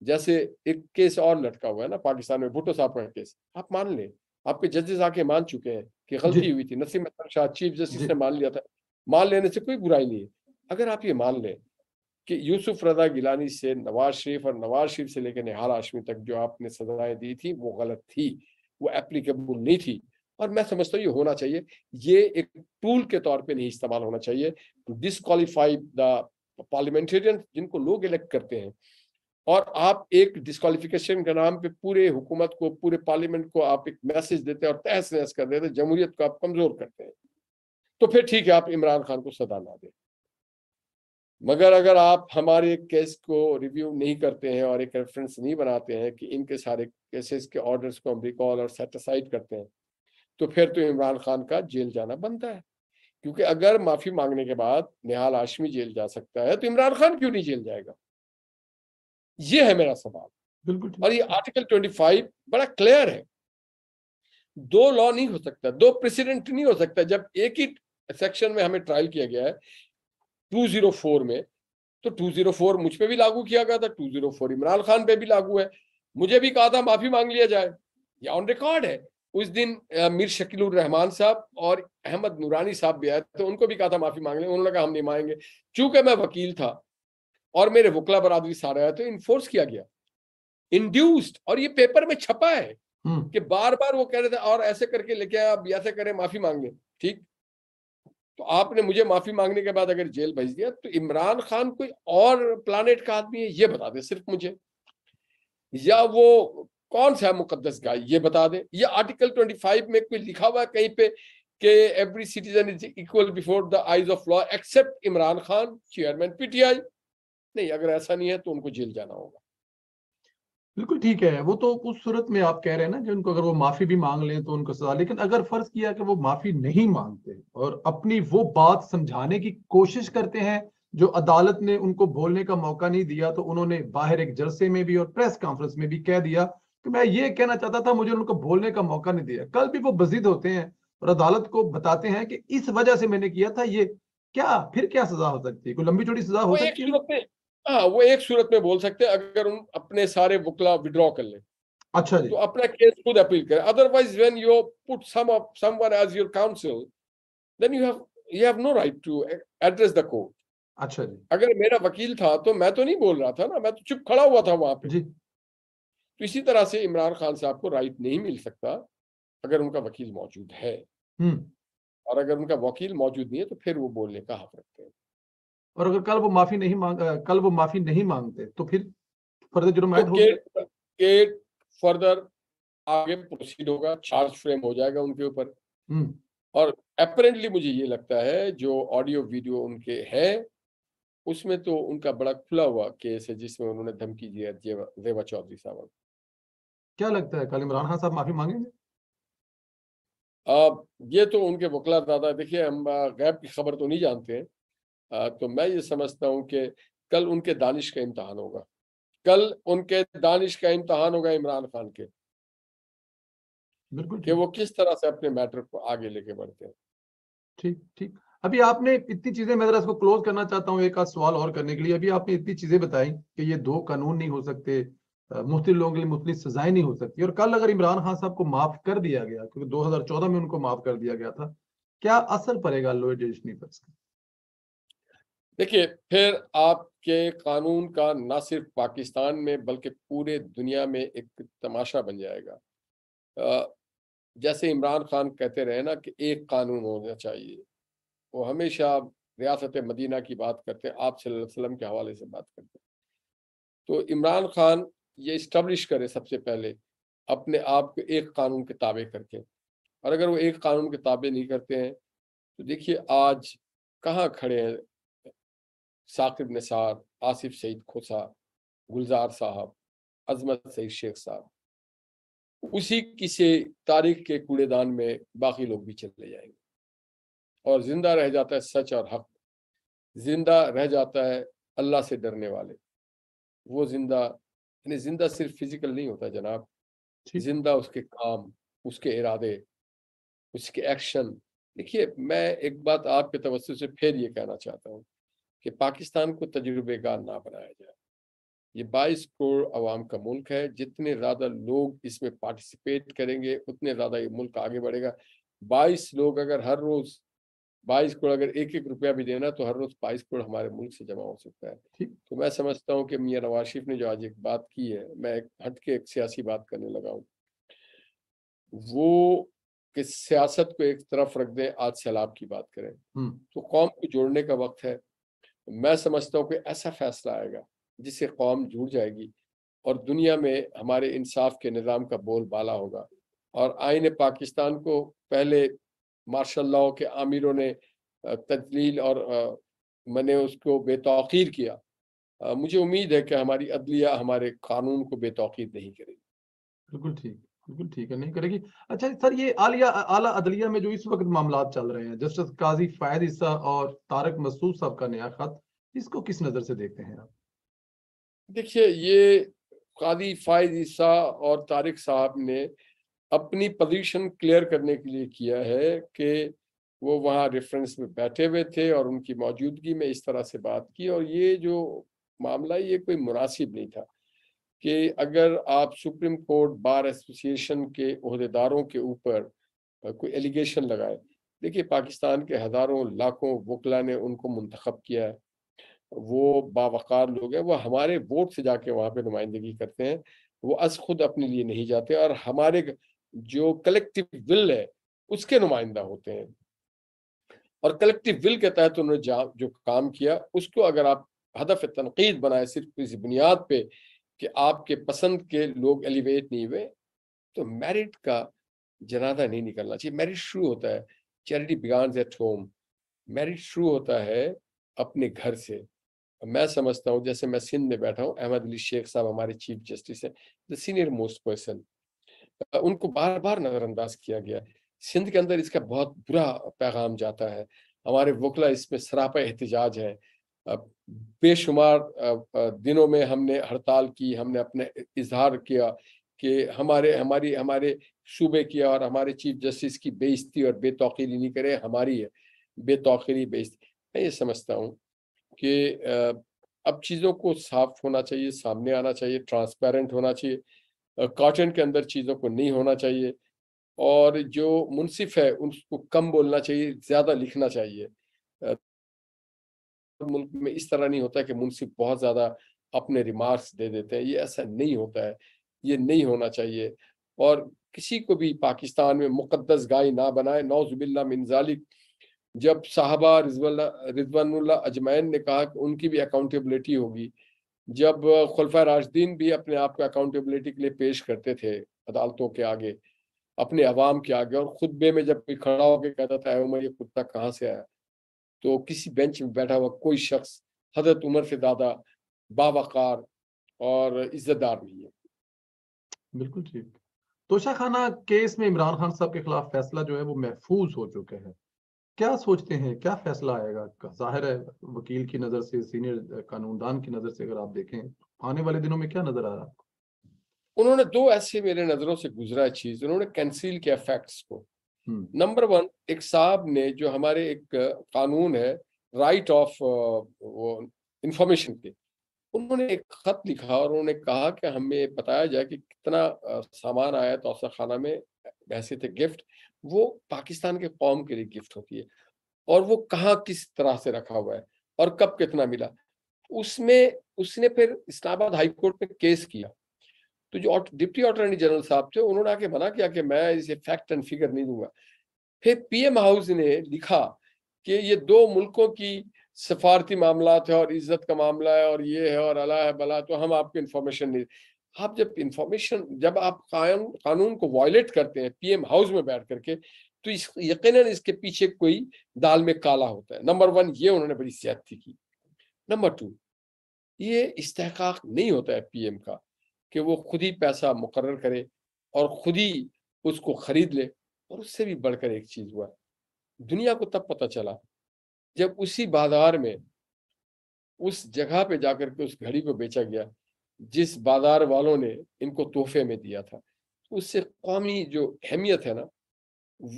जैसे एक केस और लटका हुआ है ना पाकिस्तान में भुट्टो साहब का केस आप मान लें आपके जजेस आके मान चुके हैं कि गलती हुई थी नसीम अहसन शाह चीफ जस्टिस ने मान लिया था मान लेने से कोई बुराई नहीं है अगर आप ये मान लें कि यूसुफ रजा गिलानी से नवाज शरीफ और नवाज शरीफ से लेकर निहाल आशमी तक जो आपने सजाएं दी थी वो गलत थी वो एप्लीकेबल नहीं थी और मैं समझता हूँ ये होना चाहिए ये एक टूल के तौर पे नहीं इस्तेमाल होना चाहिए टू डिसक्वालीफाई द पार्लियामेंटेरियन जिनको लोग इलेक्ट करते हैं और आप एक डिस्कालिफिकेशन के नाम पे पूरे हुकूमत को पूरे पार्लियामेंट को आप एक मैसेज देते हैं और तहस नहस कर देते हैं जमहूरियत को आप कमजोर करते हैं तो फिर ठीक है आप इमरान खान को सदा ना दें मगर अगर आप हमारे केस को रिव्यू नहीं करते हैं और एक रेफरेंस नहीं बनाते हैं कि इनके सारे केसेस के ऑर्डर्स को हम रिकॉल और सेटिसाइड करते हैं तो फिर तो इमरान खान का जेल जाना बनता है क्योंकि अगर माफ़ी मांगने के बाद निहाल आशमी जेल जा सकता है तो इमरान खान क्यों नहीं जेल जाएगा ये है मेरा सवाल बिल्कुल और ये आर्टिकल 25 बड़ा क्लियर है दो लॉ नहीं हो सकता दो प्रेसिडेंट नहीं हो सकता जब एक ही सेक्शन में हमें ट्रायल किया गया है 204 में तो 204 मुझ पे भी लागू किया गया था 204 इमरान खान पे भी लागू है मुझे भी कहा था माफी मांग लिया जाए ये ऑन रिकॉर्ड है उस दिन मीर शकील रहमान साहब और अहमद नूरानी साहब भी आए तो भी कहा था माफी मांग लें उन्होंने कहा हम नहीं मांगेंगे चूंकि मैं वकील था और मेरे वकला बरादरी सारे आए तो इन्फोर्स किया गया इंड्यूस्ड और ये पेपर में छपा है हम्म। कि बार बार वो कह रहे थे और ऐसे करके लेके आए आप ऐसे करें माफी मांगे ठीक तो आपने मुझे माफी मांगने के बाद अगर जेल भेज दिया तो इमरान खान कोई और प्लानिट का आदमी है ये बता दे सिर्फ मुझे या वो कौन सा है मुकदस गाय ये बता दे या आर्टिकल फाइव में कोई लिखा हुआ है कहीं पे कि every citizen is equal before the eyes of law except Imran Khan chairman PTI नहीं अगर ऐसा नहीं है तो उनको जेल जाना होगा बिल्कुल ठीक है वो तो उस सूरत में आप कह रहे हैं ना कि उनको अगर वो माफी भी मांग लें तो उनको सजा लेकिन अगर फर्ज किया कि वो माफी नहीं मांगते और अपनी वो बात समझाने की कोशिश करते हैं जो अदालत ने उनको बोलने का मौका नहीं दिया तो उन्होंने बाहर एक जलसे में भी और प्रेस कॉन्फ्रेंस में भी कह दिया कि मैं ये कहना चाहता था मुझे उनको बोलने का मौका नहीं दिया कल भी वो बजिद होते हैं और अदालत को बताते हैं कि इस वजह से मैंने किया था ये क्या फिर क्या सजा हो सकती है कोई लंबी छोटी सजा हो सकती है हाँ वो एक सूरत में बोल सकते हैं अगर उन अपने सारे वकला विड्रॉ कर ले अच्छा जी तो अपना केस खुद अपील करें otherwise when you put some someone as your counsel then you have you have no right to address the court अच्छा जी अगर मेरा वकील था तो मैं तो नहीं बोल रहा था ना मैं तो चुप खड़ा हुआ था वहां पे जी तो इसी तरह से इमरान खान साहब को राइट नहीं मिल सकता अगर उनका वकील मौजूद है हम्म। और अगर उनका वकील मौजूद नहीं है तो फिर वो बोलने का हक रखते हैं और अगर कल वो माफी नहीं मांग कल वो माफी नहीं मांगते तो फिर फर्दर जुर्म तो के, फर्दर आगे प्रोसीड होगा चार्ज फ्रेम हो जाएगा उनके ऊपर हम्म। और अपरेंटली मुझे ये लगता है जो ऑडियो वीडियो उनके है उसमें तो उनका बड़ा खुला हुआ केस है जिसमें उन्होंने धमकी दी है रेवा चौधरी साहब क्या लगता है कल इमरान खान साहब माफी मांगेंगे आ, ये तो उनके वकला दादा देखिए हम गैप की खबर तो नहीं जानते हैं तो मैं ये समझता हूँ कि कल उनके दानिश का इम्तहान होगा कल उनके दानिश का इम्तहान होगा इमरान खान के बिल्कुल कि वो किस तरह से अपने मैटर को आगे लेके बढ़ते हैं ठीक ठीक अभी आपने इतनी चीजें मैं जरा इसको क्लोज करना चाहता हूँ एक आध सवाल और करने के लिए अभी आपने इतनी चीजें बताई कि ये दो कानून नहीं हो सकते मुफ्त लोगों के लिए मुफ्त सजाएं नहीं हो सकती और कल अगर इमरान खान साहब को माफ कर दिया गया क्योंकि 2014 में उनको माफ कर दिया गया था क्या असर पड़ेगा लोहे जडिशनरी पर इसका देखिए फिर आपके कानून का ना सिर्फ पाकिस्तान में बल्कि पूरे दुनिया में एक तमाशा बन जाएगा जैसे इमरान खान कहते रहे ना कि एक कानून होना चाहिए वो हमेशा रियासत मदीना की बात करते हैं आप वसल्लम के हवाले से बात करते हैं तो इमरान खान ये इस्टबलिश करे सबसे पहले अपने आप को एक कानून के ताबे करके और अगर वो एक कानून के ताबे नहीं करते हैं तो देखिए आज कहाँ खड़े हैं साकिब निसार आसिफ सईद खोसा गुलजार साहब अजमत सईद शेख साहब उसी किसी तारीख के कूड़ेदान में बाकी लोग भी चले जाएंगे और जिंदा रह जाता है सच और हक जिंदा रह जाता है अल्लाह से डरने वाले वो जिंदा यानी जिंदा सिर्फ फिजिकल नहीं होता जनाब जिंदा उसके काम उसके इरादे उसके एक्शन देखिए मैं एक बात आपके तवस्त से फिर ये कहना चाहता हूँ कि पाकिस्तान को तजुर्बेकार ना बनाया जाए ये बाईस करोड़ आवाम का मुल्क है जितने ज़्यादा लोग इसमें पार्टिसिपेट करेंगे उतने ज़्यादा ये मुल्क आगे बढ़ेगा बाईस लोग अगर हर रोज़ बाईस करोड़ अगर एक एक रुपया भी देना तो हर रोज़ बाईस करोड़ हमारे मुल्क से जमा हो सकता है तो मैं समझता हूँ कि मियाँ नवाज शरीफ ने जो आज एक बात की है मैं एक हट के एक सियासी बात करने लगा हूँ वो कि सियासत को एक तरफ रख दें आज सैलाब की बात करें तो कौम को जोड़ने का वक्त है मैं समझता हूँ कि ऐसा फैसला आएगा जिससे कौम जुड़ जाएगी और दुनिया में हमारे इंसाफ के निज़ाम का बोल बाला होगा और आइन पाकिस्तान को पहले मार्शल लॉ के आमिरों ने तजलील और मैंने उसको बेतौर किया मुझे उम्मीद है कि हमारी अदलिया हमारे कानून को बेतौर नहीं करेगी बिल्कुल ठीक बिल्कुल ठीक है नहीं करेगी अच्छा सर ये आलिया आला अदलिया में जो इस वक्त मामला चल रहे हैं जस्टिस काजी फायद ईसा और तारक मसूद साहब का नया खत इसको किस नज़र से देखते हैं आप देखिए ये कादी फायद ईसा और तारक साहब ने अपनी पोजीशन क्लियर करने के लिए किया है कि वो वहाँ रेफरेंस में बैठे हुए थे और उनकी मौजूदगी में इस तरह से बात की और ये जो मामला ये कोई मुनासिब नहीं था कि अगर आप सुप्रीम कोर्ट बार एसोसिएशन के अहदेदारों के ऊपर कोई एलिगेशन लगाए देखिए पाकिस्तान के हज़ारों लाखों वकला ने उनको मंतखब किया है वो बावकार लोग हैं वो हमारे वोट से जाके वहाँ पे नुमाइंदगी करते हैं वो अस खुद अपने लिए नहीं जाते और हमारे जो कलेक्टिव विल है उसके नुमाइंदा होते हैं और कलेक्टिव विल के तहत तो उन्होंने जो काम किया उसको अगर आप हदफ तनकीद बनाए सिर्फ इस बुनियाद पर कि आपके पसंद के लोग एलिवेट नहीं हुए तो मेरिट का जनाजा नहीं निकलना चाहिए मेरिट शुरू होता है charity begin at home merit शुरू होता है अपने घर से मैं समझता हूँ जैसे मैं सिंध में बैठा हूँ अहमद अली शेख साहब हमारे चीफ जस्टिस हैं द सीनियर मोस्ट पर्सन उनको बार बार नज़रअंदाज किया गया सिंध के अंदर इसका बहुत बुरा पैगाम जाता है हमारे वकला इसमें सरापा एहतजाज है बेशुमार दिनों में हमने हड़ताल की हमने अपने इजहार किया कि हमारे हमारी हमारे सूबे की और हमारे चीफ जस्टिस की बेइज्जती और बेतौकीरी नहीं करे हमारी है बेतौकीरी बेइज्जती मैं ये समझता हूँ कि अब चीज़ों को साफ होना चाहिए सामने आना चाहिए ट्रांसपेरेंट होना चाहिए कॉटन के अंदर चीज़ों को नहीं होना चाहिए और जो मुनसिफ है उसको कम बोलना चाहिए ज़्यादा लिखना चाहिए तो मुल्क में इस तरह नहीं होता है कि मुंसिफ बहुत ज़्यादा अपने रिमार्क्स दे देते हैं ये ऐसा नहीं होता है ये नहीं होना चाहिए और किसी को भी पाकिस्तान में मुकदस गाय ना बनाए नौजुबिल्ला मिनजालिक जब साहबा रिजवल्ला रिजवानुल्ला अजमैन ने कहा कि उनकी भी अकाउंटेबिलिटी होगी जब खुलफा राजदीन भी अपने आप को अकाउंटेबिलिटी के लिए पेश करते थे अदालतों के आगे अपने अवाम के आगे और खुतबे में जब कोई खड़ा होकर कहता था मैं ये कुत्ता कहाँ से आया तो किसी बेंच में बैठा हुआ कोई शख्स हजरत उमर से ज़्यादा बावकार और इज्जतदार नहीं है बिल्कुल ठीक तोशा खाना केस में इमरान खान साहब के खिलाफ फैसला जो है वो महफूज हो चुके हैं क्या सोचते हैं क्या फैसला आएगा जाहिर है वकील की नज़र से सीनियर कानूनदान की नज़र से अगर आप देखें आने वाले दिनों में क्या नजर आ रहा है उन्होंने दो ऐसे मेरे नज़रों से गुजरा चीज़ उन्होंने कैंसिल किया फैक्ट्स को नंबर हम्म। वन एक साहब ने जो हमारे एक कानून है राइट ऑफ uh, वो इंफॉर्मेशन के उन्होंने एक खत लिखा और उन्होंने कहा कि हमें बताया जाए कि कितना uh, सामान आया तो खाना में ऐसे थे गिफ्ट वो पाकिस्तान के कौम के लिए गिफ्ट होती है और वो कहाँ किस तरह से रखा हुआ है और कब कितना मिला उसमें उसने फिर इस्लामाबाद हाईकोर्ट में केस किया तो जो डिप्टी अटॉर्नी जनरल साहब थे उन्होंने आके मना किया कि मैं इसे फैक्ट एंड फिगर नहीं दूंगा फिर पीएम हाउस ने लिखा कि ये दो मुल्कों की सफारती मामला है और इज्जत का मामला है और ये है और अला है बला तो हम आपको इन्फॉर्मेशन नहीं आप जब इंफॉर्मेशन जब आप कानून कानून को वायलेट करते हैं पीएम हाउस में बैठ करके तो इस यकीन इसके पीछे कोई दाल में काला होता है नंबर वन ये उन्होंने बड़ी सियाती की नंबर टू ये इस्तेक नहीं होता है पीएम का कि वो खुद ही पैसा मुकर करे और खुद ही उसको खरीद ले और उससे भी बढ़कर एक चीज हुआ दुनिया को तब पता चला जब उसी बाजार में उस जगह पे जाकर के उस घड़ी को बेचा गया जिस बाजार वालों ने इनको तोहफे में दिया था उससे कौमी जो अहमियत है ना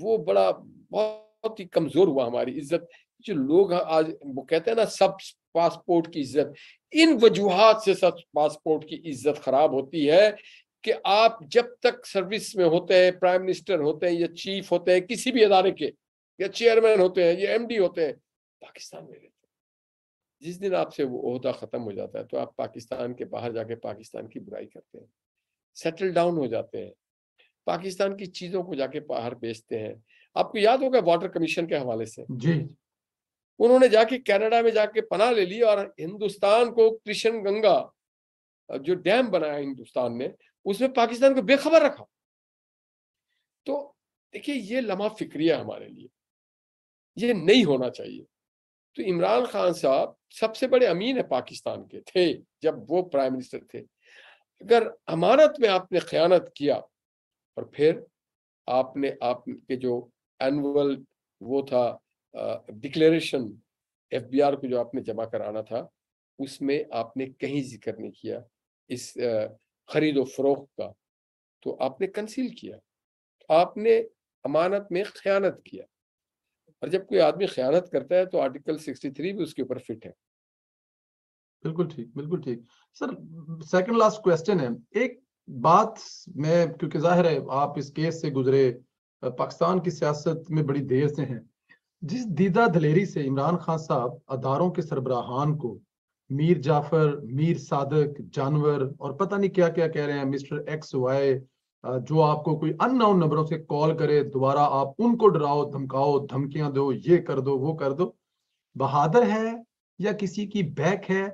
वो बड़ा बहुत ही कमजोर हुआ हमारी इज्जत जो लोग आज वो कहते हैं ना सब पासपोर्ट की इज्जत इन वजूहत से सब पासपोर्ट की इज्जत खराब होती है कि आप जब तक सर्विस में होते हैं प्राइम मिनिस्टर होते हैं या चीफ होते हैं किसी भी अदारे के या चेयरमैन होते हैं या एमडी होते हैं पाकिस्तान में रहते हैं जिस दिन आपसे वो अहदा ख़त्म हो जाता है तो आप पाकिस्तान के बाहर जाके पाकिस्तान की बुराई करते हैं सेटल डाउन हो जाते हैं पाकिस्तान की चीज़ों को जाके बाहर बेचते हैं आपको याद होगा वाटर कमीशन के हवाले से जी उन्होंने जाके कनाडा में जाके पना ले ली और हिंदुस्तान को कृष्ण गंगा जो डैम बनाया हिंदुस्तान ने उसमें पाकिस्तान को बेखबर रखा तो देखिए ये लम्हा फिक्रिया हमारे लिए ये नहीं होना चाहिए तो इमरान खान साहब सबसे बड़े अमीन है पाकिस्तान के थे जब वो प्राइम मिनिस्टर थे अगर अमानत में आपने खयानत किया और फिर आपने आपके जो एनुअल वो था डिक्लेरेशन एफ को जो आपने जमा कराना था उसमें आपने कहीं जिक्र नहीं किया इस खरीदो फरोख का तो आपने कंसील किया आपने अमानत में ख़यानत किया और जब कोई आदमी ख़यानत करता है तो आर्टिकल 63 भी उसके ऊपर फिट है बिल्कुल ठीक बिल्कुल ठीक सर सेकंड लास्ट क्वेश्चन है एक बात मैं क्योंकि जाहिर है आप इस केस से गुजरे पाकिस्तान की सियासत में बड़ी देर से हैं जिस दीदा दलेरी से इमरान खान साहब अदारों के सरबराहान को मीर जाफर मीर सादक जानवर और पता नहीं क्या क्या कह रहे हैं मिस्टर एक्स वाई जो आपको कोई अननाउन नंबरों से कॉल करे दोबारा आप उनको डराओ धमकाओ धमकियां दो ये कर दो वो कर दो बहादुर है या किसी की बैक है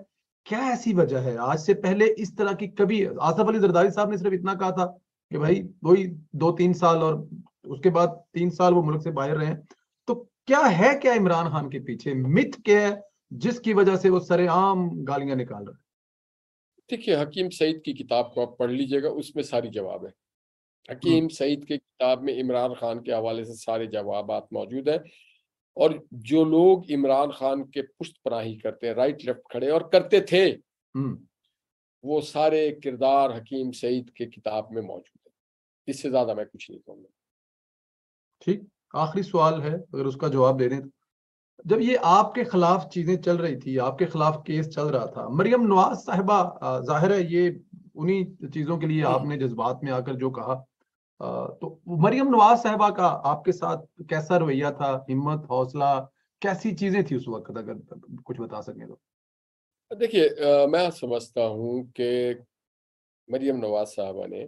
क्या ऐसी वजह है आज से पहले इस तरह की कभी आसफ अली जरदारी साहब ने सिर्फ इतना कहा था कि भाई वही दो तीन साल और उसके बाद तीन साल वो मुल्क से बाहर रहे क्या है क्या इमरान खान के पीछे मिथ क्या है जिसकी वजह से वो सरेआम गालियां निकाल रहा है देखिए हकीम सईद की किताब को आप पढ़ लीजिएगा उसमें सारी जवाब है हकीम हम्म। सईद के किताब में इमरान खान के हवाले से सारे जवाब मौजूद हैं और जो लोग इमरान खान के पुश्त पनाही करते हैं राइट लेफ्ट खड़े और करते थे हम्म। वो सारे किरदार हकीम सईद के किताब में मौजूद है इससे ज्यादा मैं कुछ नहीं कहूंगा ठीक आखिरी सवाल है अगर उसका जवाब दे दें जब ये आपके खिलाफ चीजें चल रही थी आपके खिलाफ केस चल रहा था मरियम नवाज साहबा जाहिर है ये उन्हीं चीजों के लिए आपने जज्बात में आकर जो कहा तो मरियम नवाज साहबा का आपके साथ कैसा रवैया था हिम्मत हौसला कैसी चीजें थी उस वक्त अगर कुछ बता सकें तो देखिए मैं समझता हूँ कि मरियम नवाज साहबा ने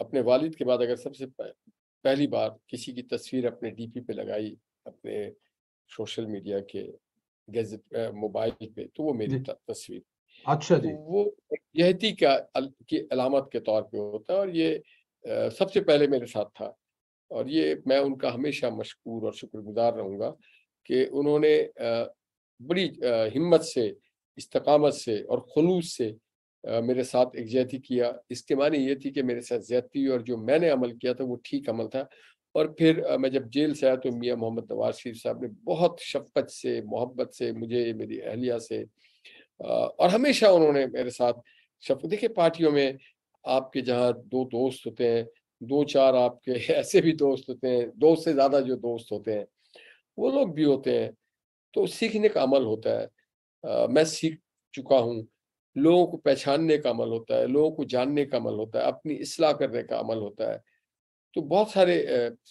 अपने वालिद के बाद अगर सबसे पहली बार किसी की तस्वीर अपने डीपी पे लगाई अपने सोशल मीडिया के गैजेट मोबाइल पे तो वो मेरी तस्वीर अच्छा तो जी वो यहती का की अलामत के तौर पे होता है और ये सबसे पहले मेरे साथ था और ये मैं उनका हमेशा मशहूर और शुक्रगुजार रहूंगा कि उन्होंने बड़ी हिम्मत से इस्तकामत से और खलूस से मेरे साथ एक किया इसके माने ये थी कि मेरे साथ ज्यादती और जो मैंने अमल किया था वो ठीक अमल था और फिर मैं जब जेल से आया तो मियाँ मोहम्मद नवाज शरीफ साहब ने बहुत शफकत से मोहब्बत से मुझे मेरी अहलिया से और हमेशा उन्होंने मेरे साथ शफ देखे पार्टियों में आपके जहाँ दो दोस्त होते हैं दो चार आपके ऐसे भी दोस्त होते हैं दो से ज़्यादा जो दोस्त होते हैं वो लोग भी होते हैं तो सीखने का अमल होता है मैं सीख चुका हूँ लोगों को पहचानने का अमल होता है लोगों को जानने का अमल होता है अपनी इसलाह करने का अमल होता है तो बहुत सारे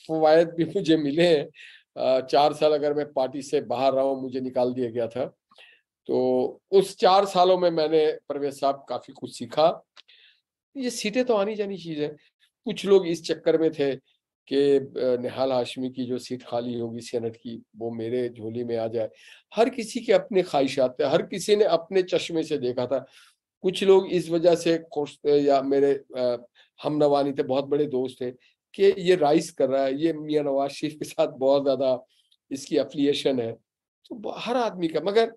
फवायद भी मुझे मिले हैं चार साल अगर मैं पार्टी से बाहर रहा हूँ मुझे निकाल दिया गया था तो उस चार सालों में मैंने परवेज साहब काफ़ी कुछ सीखा ये सीटें तो आनी जानी चीज़ है कुछ लोग इस चक्कर में थे कि निहाल हाशमी की जो सीट खाली होगी सेनेट की वो मेरे झोली में आ जाए हर किसी के अपने ख्वाहिशात थे हर किसी ने अपने चश्मे से देखा था कुछ लोग इस वजह से खुश थे या मेरे हम नवानी थे बहुत बड़े दोस्त थे कि ये राइस कर रहा है ये मियाँ नवाज शरीफ के साथ बहुत ज़्यादा इसकी अफिलियशन है तो हर आदमी का मगर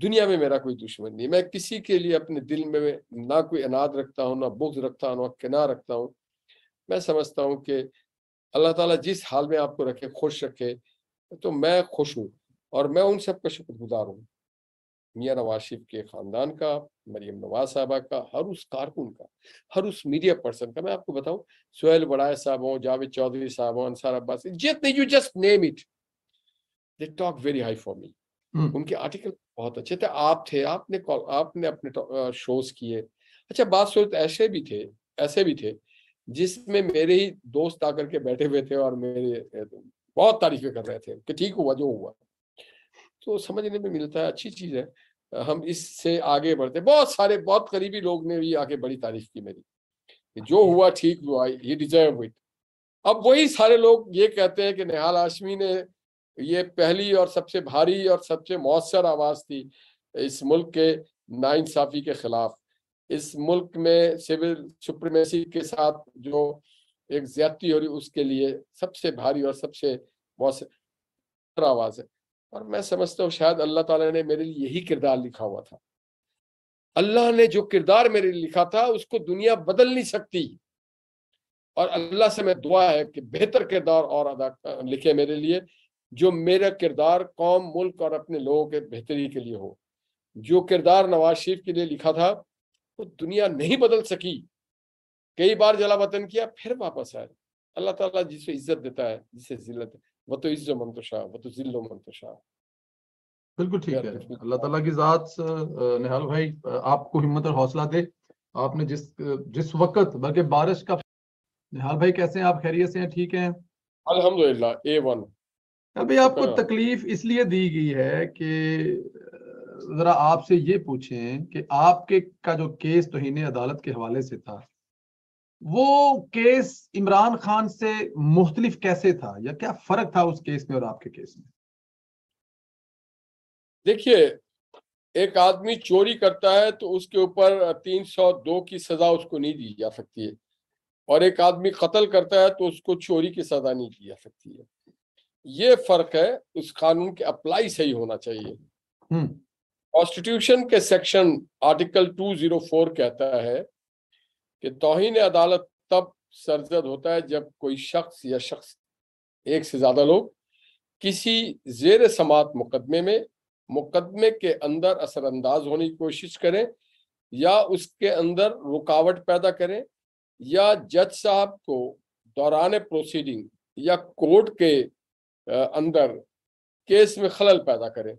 दुनिया में मेरा कोई दुश्मन नहीं मैं किसी के लिए अपने दिल में ना कोई अनाद रखता हूँ ना बुग्ज रखता हूँ ना किना रखता हूँ मैं समझता हूँ कि अल्लाह ताला जिस हाल में आपको रखे खुश रखे तो मैं खुश हूँ और मैं उन सब का शुक्रगुजार हूँ मियाँ नवाज शरीफ के ख़ानदान का मरियम नवाज साहबा का हर उस कारकुन का हर उस मीडिया पर्सन का मैं आपको बताऊँ सुहेल बड़ाए साहब हों जावेद चौधरी साहब हों अंसार अब्बास जितने you just name it they talk very high for me उनके आर्टिकल बहुत अच्छे थे आप थे आपने आपने अपने शोज किए अच्छा बात सोच ऐसे भी थे ऐसे भी थे जिसमें मेरे ही दोस्त आकर के बैठे हुए थे और मेरे बहुत तारीफें कर रहे थे कि ठीक हुआ जो हुआ तो समझने में मिलता है अच्छी चीज है हम इससे आगे बढ़ते बहुत सारे बहुत करीबी लोग ने भी आके बड़ी तारीफ की मेरी कि जो हाँ। हुआ ठीक हुआ ये डिजर्व इट अब वही सारे लोग ये कहते हैं कि नेहाल आशमी ने ये पहली और सबसे भारी और सबसे मौसर आवाज थी इस मुल्क के नाइंसाफी के खिलाफ इस मुल्क में सिविल सुप्रीमेसी के साथ जो एक ज्यादती हो रही उसके लिए सबसे भारी और सबसे बहुत आवाज है और मैं समझता हूँ शायद अल्लाह ताला ने मेरे लिए यही किरदार लिखा हुआ था अल्लाह ने जो किरदार मेरे लिए लिखा था उसको दुनिया बदल नहीं सकती और अल्लाह से मैं दुआ है कि बेहतर किरदार और अदा लिखे मेरे लिए जो मेरा किरदार कौम मुल्क और अपने लोगों के बेहतरी के लिए हो जो किरदार नवाज शरीफ के लिए लिखा था वो तो दुनिया नहीं बदल सकी कई बार जला वतन किया फिर वापस आए अल्लाह ताला जिसे इज्जत देता है जिसे जिल्लत वो तो इज्जो मंतशा तो वो तो जिल्लो मंतशा तो बिल्कुल ठीक है अल्लाह ताला की जात निहाल भाई आपको हिम्मत और हौसला दे आपने जिस जिस वक्त बल्कि बारिश का निहाल भाई कैसे हैं आप खैरियत से हैं ठीक हैं अल्हम्दुलिल्लाह ए वन अभी आपको तकलीफ इसलिए दी गई है कि जरा आपसे ये पूछें कि आपके का जो केस तोहन अदालत के हवाले से था वो केस इमरान खान से मुख्तलिफ कैसे था या क्या फर्क था उस केस में और आपके केस में देखिए एक आदमी चोरी करता है तो उसके ऊपर 302 की सजा उसको नहीं दी जा सकती है और एक आदमी कत्ल करता है तो उसको चोरी की सजा नहीं दी जा सकती है ये फर्क है उस कानून के अप्लाई सही होना चाहिए हम्म। कॉन्स्टिट्यूशन के सेक्शन आर्टिकल 204 कहता है कि तोहन अदालत तब सरजद होता है जब कोई शख्स या शख्स एक से ज्यादा लोग किसी जेर समात मुकदमे में मुकदमे के अंदर असरअंदाज होने की कोशिश करें या उसके अंदर रुकावट पैदा करें या जज साहब को दौरान प्रोसीडिंग या कोर्ट के अंदर केस में खलल पैदा करें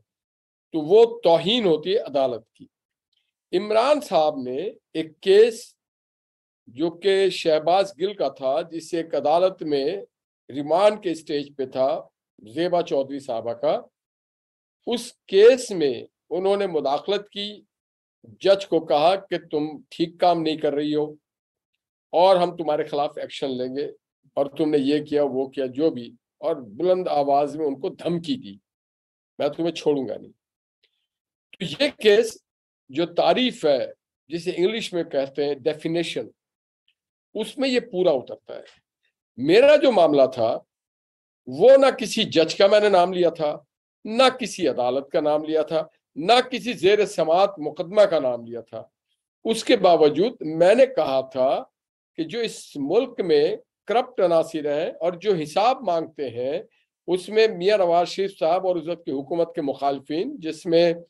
तो वो तोहन होती है अदालत की इमरान साहब ने एक केस जो कि शहबाज गिल का था जिसे एक अदालत में रिमांड के स्टेज पे था जेबा चौधरी साहबा का उस केस में उन्होंने मुदाखलत की जज को कहा कि तुम ठीक काम नहीं कर रही हो और हम तुम्हारे खिलाफ एक्शन लेंगे और तुमने ये किया वो किया जो भी और बुलंद आवाज में उनको धमकी दी मैं तुम्हें छोड़ूंगा नहीं तो ये केस जो तारीफ है जिसे इंग्लिश में कहते हैं डेफिनेशन उसमें ये पूरा उतरता है मेरा जो मामला था वो ना किसी जज का मैंने नाम लिया था ना किसी अदालत का नाम लिया था ना किसी जेर समात मुकदमा का नाम लिया था उसके बावजूद मैंने कहा था कि जो इस मुल्क में करप्ट अनासिर हैं और जो हिसाब मांगते हैं उसमें मियाँ नवाज शरीफ साहब और उस वक्त की हुकूमत के मुखालफिन जिसमें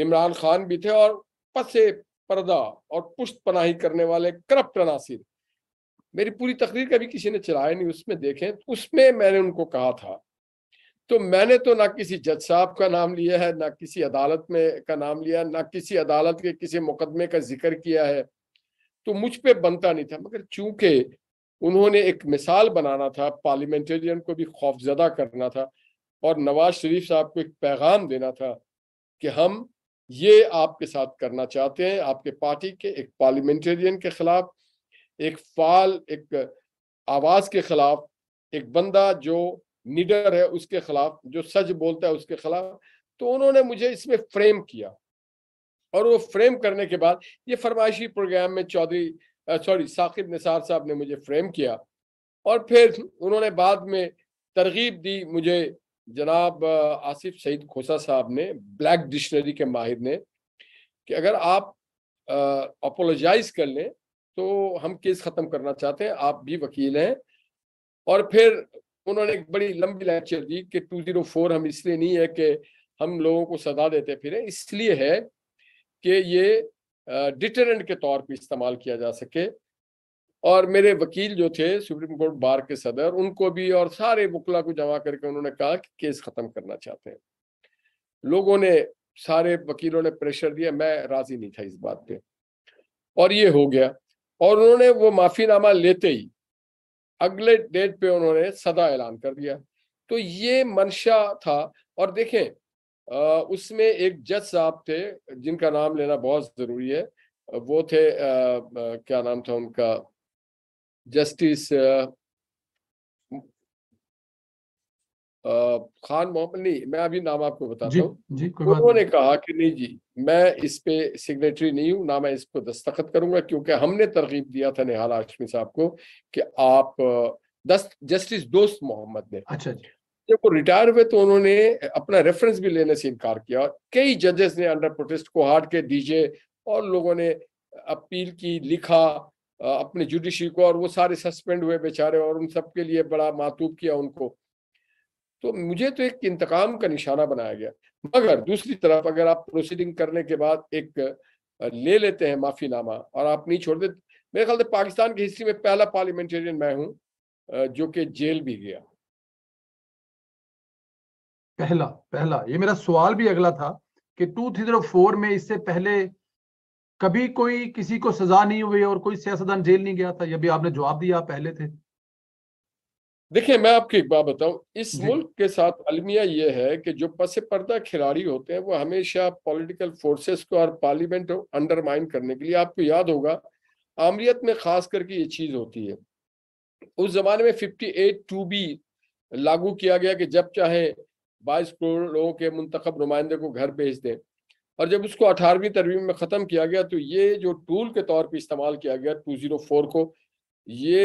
इमरान खान भी थे और पसे पर्दा और पुष्ट पनाही करने वाले करप्ट अनासिर मेरी पूरी तकरीर कभी किसी ने चलाया नहीं उसमें देखें उसमें मैंने उनको कहा था तो मैंने तो ना किसी जज साहब का नाम लिया है ना किसी अदालत में का नाम लिया ना किसी अदालत के किसी मुकदमे का जिक्र किया है तो मुझ पर बनता नहीं था मगर चूंकि उन्होंने एक मिसाल बनाना था पार्लियामेंटेरियन को भी खौफजदा करना था और नवाज शरीफ साहब को एक पैगाम देना था कि हम ये आपके साथ करना चाहते हैं आपके पार्टी के एक पार्लियामेंटेरियन के खिलाफ एक फाल एक आवाज के खिलाफ एक बंदा जो निडर है उसके खिलाफ जो सच बोलता है उसके खिलाफ तो उन्होंने मुझे इसमें फ्रेम किया और वो फ्रेम करने के बाद ये फरमाइशी प्रोग्राम में चौधरी सॉरी साकिब निसार साहब ने मुझे फ्रेम किया और फिर उन्होंने बाद में तरगीब दी मुझे जनाब आसिफ सईद खोसा साहब ने ब्लैक डिक्शनरी के माहिर ने कि अगर आप अपोलोजाइज कर लें तो हम केस ख़त्म करना चाहते हैं आप भी वकील हैं और फिर उन्होंने एक बड़ी लंबी लेक्चर दी कि 204 हम इसलिए नहीं है कि हम लोगों को सजा देते फिरें इसलिए है कि ये डिटरेंट के तौर पे इस्तेमाल किया जा सके और मेरे वकील जो थे सुप्रीम कोर्ट बार के सदर उनको भी और सारे बुकला को जमा करके उन्होंने कहा कि केस खत्म करना चाहते हैं लोगों ने सारे वकीलों ने प्रेशर दिया मैं राजी नहीं था इस बात पे और ये हो गया और उन्होंने वो माफीनामा लेते ही अगले डेट पे उन्होंने सदा ऐलान कर दिया तो ये मंशा था और देखें उसमें एक जज साहब थे जिनका नाम लेना बहुत जरूरी है वो थे आ, आ, क्या नाम था उनका justice uh, uh, Khan Mohammad नहीं मैं अभी नाम आपको बताता हूँ उन्होंने कहा कि नहीं जी मैं इस पे सिग्नेटरी नहीं हूँ ना मैं इस पर दस्तखत करूंगा क्योंकि हमने तरकीब दिया था निहाल आशमी साहब को कि आप दस्त जस्टिस दोस्त मोहम्मद ने अच्छा जी जब वो रिटायर हुए तो उन्होंने अपना रेफरेंस भी लेने से इनकार किया कई जजेस ने अंडर प्रोटेस्ट को हार के डीजे और लोगों ने अपील की लिखा अपने जुडिशरी को और वो सारे सस्पेंड हुए बेचारे और उन सबके लिए बड़ा मातूब किया उनको तो मुझे तो एक इंतकाम का निशाना बनाया गया मगर दूसरी तरफ अगर आप प्रोसीडिंग करने के बाद एक ले लेते हैं माफीनामा और आप नहीं छोड़ देते मेरे ख्याल से पाकिस्तान की हिस्ट्री में पहला पार्लियामेंटेरियन मैं हूं जो कि जेल भी गया पहला पहला ये मेरा सवाल भी अगला था कि 2004 में इससे पहले कभी कोई किसी को सजा नहीं हुई और कोई सियासतदान जेल नहीं गया था यह भी आपने जवाब दिया पहले थे देखिए मैं आपको एक बात बताऊं इस मुल्क के साथ अलमिया ये है कि जो पसे पर्दा खिलाड़ी होते हैं वो हमेशा पॉलिटिकल फोर्सेस को और पार्लियामेंट को अंडरमाइन करने के लिए आपको याद होगा आमरीत में खास करके ये चीज होती है उस जमाने में फिफ्टी एट टू बी लागू किया गया कि जब चाहे बाईस करोड़ लोगों के मुंतब नुमाइंदे को घर भेज दें और जब उसको अठारहवीं तरवीम में ख़त्म किया गया तो ये जो टूल के तौर पे इस्तेमाल किया गया 204 को ये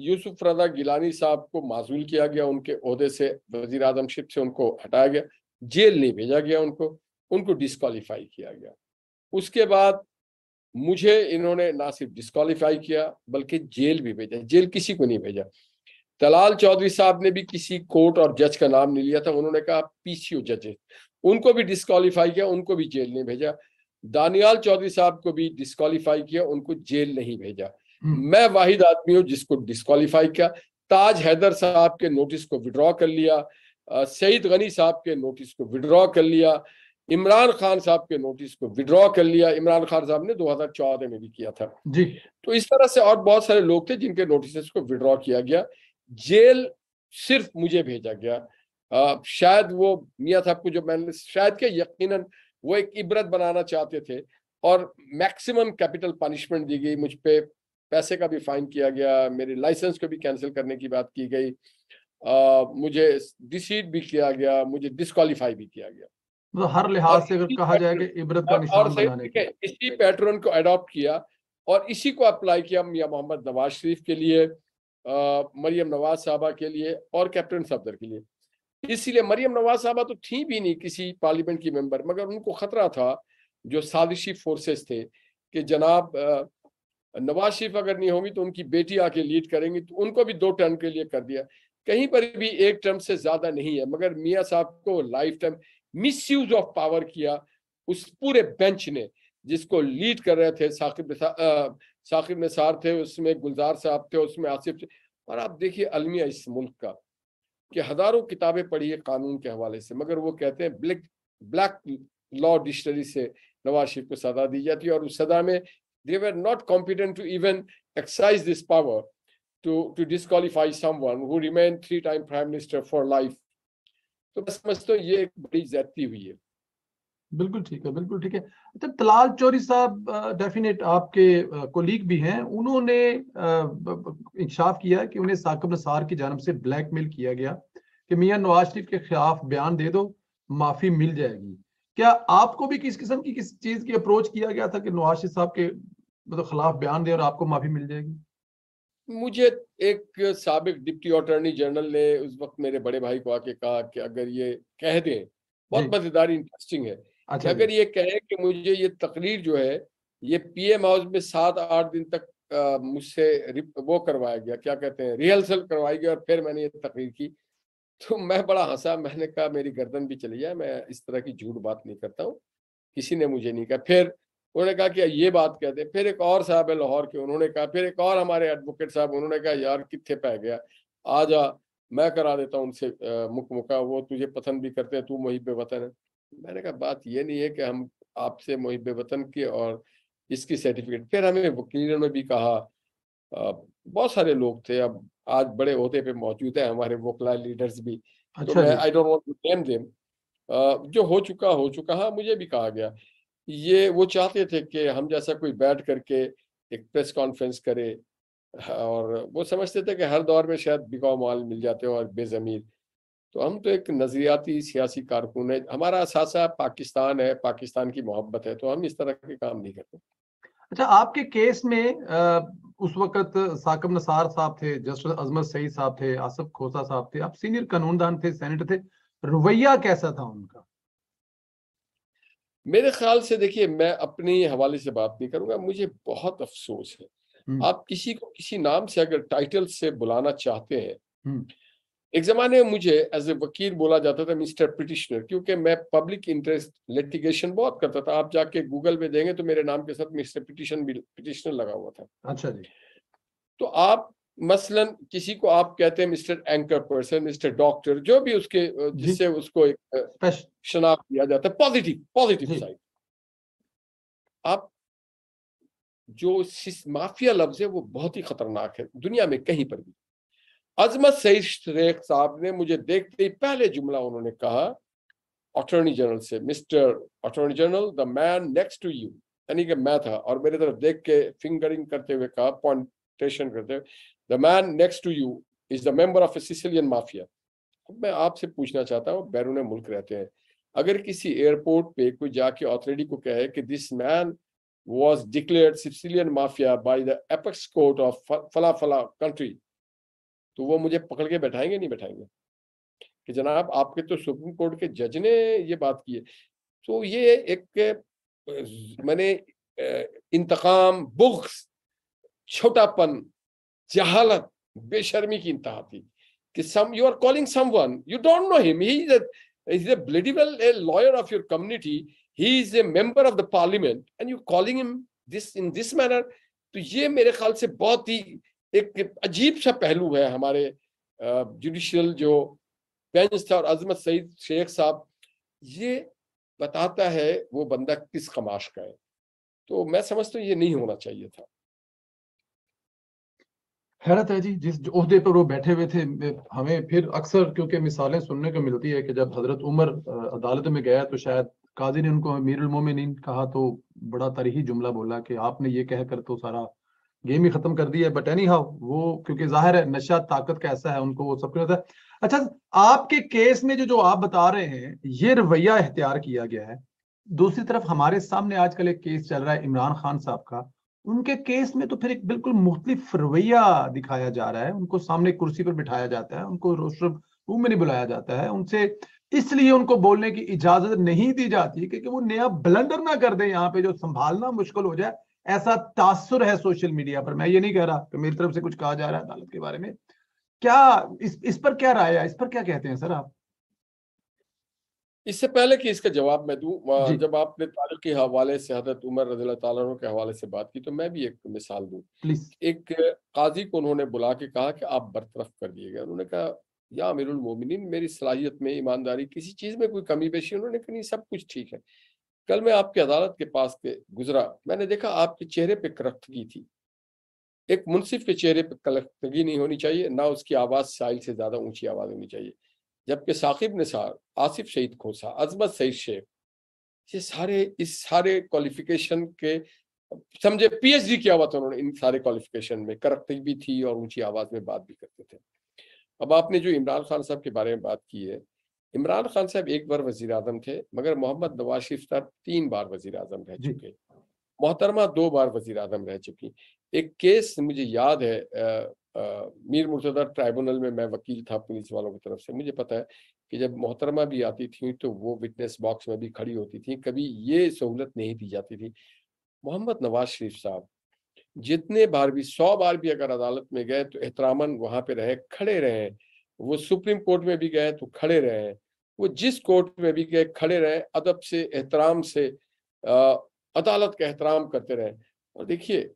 यूसुफ रजा गिलानी साहब को माजूल किया गया उनके अहदे से वजीर आजमशिप से उनको हटाया गया जेल नहीं भेजा गया उनको उनको डिसकॉलीफाई किया गया उसके बाद मुझे इन्होंने ना सिर्फ डिसकॉलीफाई किया बल्कि जेल भी भेजा जेल किसी को नहीं भेजा तलाल चौधरी साहब ने भी किसी कोर्ट और जज का नाम नहीं लिया था उन्होंने कहा पीसीओ जजेस उनको भी डिस्कालीफाई किया उनको भी जेल नहीं भेजा दानियाल चौधरी साहब को भी डिस्कालीफाई किया उनको जेल नहीं भेजा हम्म। मैं वाहिद आदमी हूँ जिसको डिस्कालीफाई किया ताज हैदर साहब के नोटिस को विड्रॉ कर लिया सईद गनी साहब के नोटिस को विड्रॉ कर लिया इमरान खान साहब के नोटिस को विड्रॉ कर लिया इमरान खान साहब ने 2014 में भी किया था जी तो इस तरह से और बहुत सारे लोग थे जिनके नोटिस को विड्रॉ किया गया जेल सिर्फ मुझे भेजा गया शायद वो मियाँ साहब को जो मैंने शायद क्या यकीन वो एक इबरत बनाना चाहते थे और मैक्सिमम कैपिटल पनिशमेंट दी गई मुझ पर पैसे का भी फाइन किया गया मेरे लाइसेंस को भी कैंसिल करने की बात की गई आ, मुझे डिसीट भी किया गया मुझे डिस्कालीफाई भी किया गया तो हर लिहाज से अगर कहा जाए कि इबरत का निशान और बनाने इसी पैटर्न को अडॉप्ट किया और इसी को अप्लाई किया मियाँ मोहम्मद नवाज शरीफ के लिए मरियम नवाज साहबा के लिए और कैप्टन सफदर के लिए इसीलिए मरियम नवाज साहबा तो थी भी नहीं किसी पार्लियामेंट की मेंबर मगर उनको खतरा था जो साजिशी फोर्सेस थे कि जनाब नवाज शरीफ अगर नहीं होंगी तो उनकी बेटी आके लीड करेंगी तो उनको भी दो टर्म के लिए कर दिया कहीं पर भी एक टर्म से ज्यादा नहीं है मगर मियाँ साहब को lifetime misuse of power किया उस पूरे बेंच ने जिसको लीड कर रहे थे साकिब साकिब निसार थे उसमें गुलजार साहब थे उसमें आसिफ थे और आप देखिए अलमिया इस मुल्क का कि हजारों किताबें पढ़ी है कानून के हवाले से मगर वो कहते हैं ब्लैक ब्लैक लॉ डिक्शनरी से नवाज शरीफ को सजा दी जाती है और उस सजा में they were not competent to even exercise this power to to disqualify someone who remain three time prime minister for life तो मैं समझता हूँ ये एक बड़ी ज्यादती हुई है बिल्कुल ठीक है बिल्कुल ठीक है अच्छा तलाल चौरी साहब डेफिनेट आपके कोलीग भी हैं उन्होंने इंशाफ किया कि उन्हें साकब नसार की जानब से ब्लैकमेल किया गया कि मियाँ नवाज शरीफ के खिलाफ बयान दे दो माफी मिल जाएगी क्या आपको भी किस किस्म की किस चीज की अप्रोच किया गया था कि नवाज शरीफ साहब के मतलब खिलाफ बयान दे और आपको माफी मिल जाएगी मुझे एक सबक डिप्टी अटॉर्नी जनरल ने उस वक्त मेरे बड़े भाई को आके कहा कि अगर ये कह दें बहुत मजेदारी इंटरेस्टिंग है अच्छा अगर ये कहे कि मुझे ये तकरीर जो है ये पीएम हाउस में सात आठ दिन तक मुझसे वो करवाया गया क्या कहते हैं रिहर्सल करवाई गई और फिर मैंने ये तकरीर की तो मैं बड़ा हंसा मैंने कहा मेरी गर्दन भी चली जाए मैं इस तरह की झूठ बात नहीं करता हूँ किसी ने मुझे नहीं कहा फिर उन्होंने कहा कि ये बात कहते फिर एक और साहब है लाहौर के उन्होंने कहा फिर एक और हमारे एडवोकेट साहब उन्होंने कहा यार कितने पै गया आ जा मैं करा देता हूँ उनसे मुख मुका वो तुझे पसंद भी करते हैं तू वहीं वतन है मैंने कहा बात ये नहीं है कि हम आपसे मुहिब वतन के और इसकी सर्टिफिकेट फिर हमें वकीलों ने भी कहा बहुत सारे लोग थे अब आज बड़े होते पे मौजूद है हमारे वकला लीडर्स भी तो अच्छा तो I don't want to name them जो हो चुका हो चुका हाँ मुझे भी कहा गया ये वो चाहते थे कि हम जैसा कोई बैठ करके एक प्रेस कॉन्फ्रेंस करे और वो समझते थे कि हर दौर में शायद बिकॉम माल मिल जाते हो और बेजमीर तो हम तो एक नजरियाती सियासी कारकुन है हमारा असासा पाकिस्तान है पाकिस्तान की मोहब्बत है तो हम इस तरह के काम नहीं करते अच्छा आपके केस में आ, उस वक्त साकम नसार साहब थे जस्टिस अजमत सईद साहब थे आसफ खोसा साहब थे आप सीनियर कानूनदान थे सेनेटर थे रवैया कैसा था उनका मेरे ख्याल से देखिए मैं अपने हवाले से बात नहीं करूंगा मुझे बहुत अफसोस है हम्म। आप किसी को किसी नाम से अगर टाइटल से बुलाना चाहते हैं हम्म। एक जमाने में मुझे एज ए वकील बोला जाता था मिस्टर पिटिशनर क्योंकि मैं पब्लिक इंटरेस्ट लिटिगेशन बहुत करता था आप जाके गूगल पे देंगे तो मेरे नाम के साथ मिस्टर पिटिशन भी पिटिशनर लगा हुआ था अच्छा जी तो आप मसलन किसी को आप कहते हैं mister anchor person mister doctor जो भी उसके जिससे उसको एक शनाख्त दिया जाता है पॉजिटिव पॉजिटिव साइड आप जो माफिया लफ्ज है वो बहुत ही खतरनाक है दुनिया में कहीं पर भी अजमत सईद शेख साहब ने मुझे देखते ही पहले जुमला उन्होंने कहा अटॉर्नी जनरल से mister attorney general the man next to you यानी कि मैं था और मेरी तरफ देख के फिंगरिंग करते हुए कहा पॉइंटेशन करते हुए the man next to you is the member of a Sicilian mafia अब मैं आपसे पूछना चाहता हूँ बैरून मुल्क रहते हैं अगर किसी एयरपोर्ट पे कोई जाके ऑथोरिटी को कहे कि this man was Sicilian mafia mafia the apex court of फला फला कंट्री तो वो मुझे पकड़ के बैठाएंगे नहीं बैठाएंगे कि जनाब आपके तो सुप्रीम कोर्ट के जज ने ये बात की है तो ये एक मैंने इंतकाम बुख्स छोटापन जहालत बेशर्मी की इंतहा थी कि some you are calling someone you don't know him he is is a bloody a lawyer of your community he is a member of the parliament and you calling him this in this manner तो ये मेरे ख्याल से बहुत ही एक अजीब सा पहलू है हमारे जुडिशियल जो बेंच था और अजमत सईद शेख साहब ये बताता है वो बंदा किस खमाश का है तो मैं समझता हूँ ये नहीं होना चाहिए था हैरत है जी जिस उहदे पर वो बैठे हुए थे हमें फिर अक्सर क्योंकि मिसालें सुनने को मिलती है कि जब हजरत उमर अदालत में गया तो शायद काजी ने उनको अमीर उलमोमिन कहा तो बड़ा तरही जुमला बोला कि आपने ये कहकर तो सारा गेम ही खत्म कर दी है बट एनी हाउ वो क्योंकि जाहिर है नशा ताकत का ऐसा है उनको वो सब कुछ है अच्छा आपके केस में जो जो आप बता रहे हैं ये रवैया अख्तियार किया गया है दूसरी तरफ हमारे सामने आजकल एक केस चल रहा है इमरान खान साहब का उनके केस में तो फिर एक बिल्कुल मुख्तलिफ रवैया दिखाया जा रहा है उनको सामने कुर्सी पर बिठाया जाता है उनको रोशन रूम में नहीं बुलाया जाता है उनसे इसलिए उनको बोलने की इजाजत नहीं दी जाती क्योंकि वो नया ब्लंडर ना कर दे यहाँ पे जो संभालना मुश्किल हो जाए ऐसा तासुर है सोशल मीडिया पर मैं ये नहीं कह रहा कि मेरी तरफ से कुछ कहा जा रहा है अदालत के बारे में क्या इस इस पर क्या राय है इस पर क्या कहते हैं सर आप इससे पहले कि इसका जवाब मैं दू जब आपने तालिब के हवाले से हजरत उमर रजील तु के हवाले से बात की तो मैं भी एक मिसाल दू एक काजी को उन्होंने बुला के कहा कि आप बरतरफ कर दिए गए उन्होंने कहा या अमीरुल मोमिनीन मेरी सलाहियत में ईमानदारी किसी चीज में कोई कमी पेशी उन्होंने कहा नहीं सब कुछ ठीक है कल मैं आपके अदालत के पास के गुजरा मैंने देखा आपके चेहरे पे करख्तगी थी एक मुनसिफ के चेहरे पे करख्तगी नहीं होनी चाहिए ना उसकी आवाज़ साइल से ज़्यादा ऊंची आवाज़ होनी चाहिए जबकि साकिब निसार आसिफ शहीद खोसा अजमत सईद शेख ये सारे इस सारे क्वालिफिकेशन के समझे पीएचडी किया हुआ था उन्होंने इन सारे क्वालिफिकेशन में करख्तगी भी थी और ऊंची आवाज़ में बात भी करते थे अब आपने जो इमरान खान साहब के बारे में बात की है इमरान खान साहब एक बार वजीर आजम थे मगर मोहम्मद नवाज शरीफ साहब तीन बार वजीर आजम रह चुके मोहतरमा दो बार वजीर आजम रह चुकी एक केस मुझे याद है आ, आ, मीर मुर्तदा ट्राइब्यूनल में मैं वकील था पुलिस वालों की तरफ से मुझे पता है कि जब मोहतरमा भी आती थी तो वो विटनेस बॉक्स में भी खड़ी होती थी कभी ये सहूलत नहीं दी जाती थी मोहम्मद नवाज शरीफ साहब जितने बार भी सौ बार भी अगर अदालत में गए तो एहतरामन वहां पे रहे खड़े रहे वो सुप्रीम कोर्ट में भी गए तो खड़े रहे हैं वो जिस कोर्ट में भी गए खड़े रहे अदब से एहतराम से आ, अदालत का एहतराम करते रहे और देखिए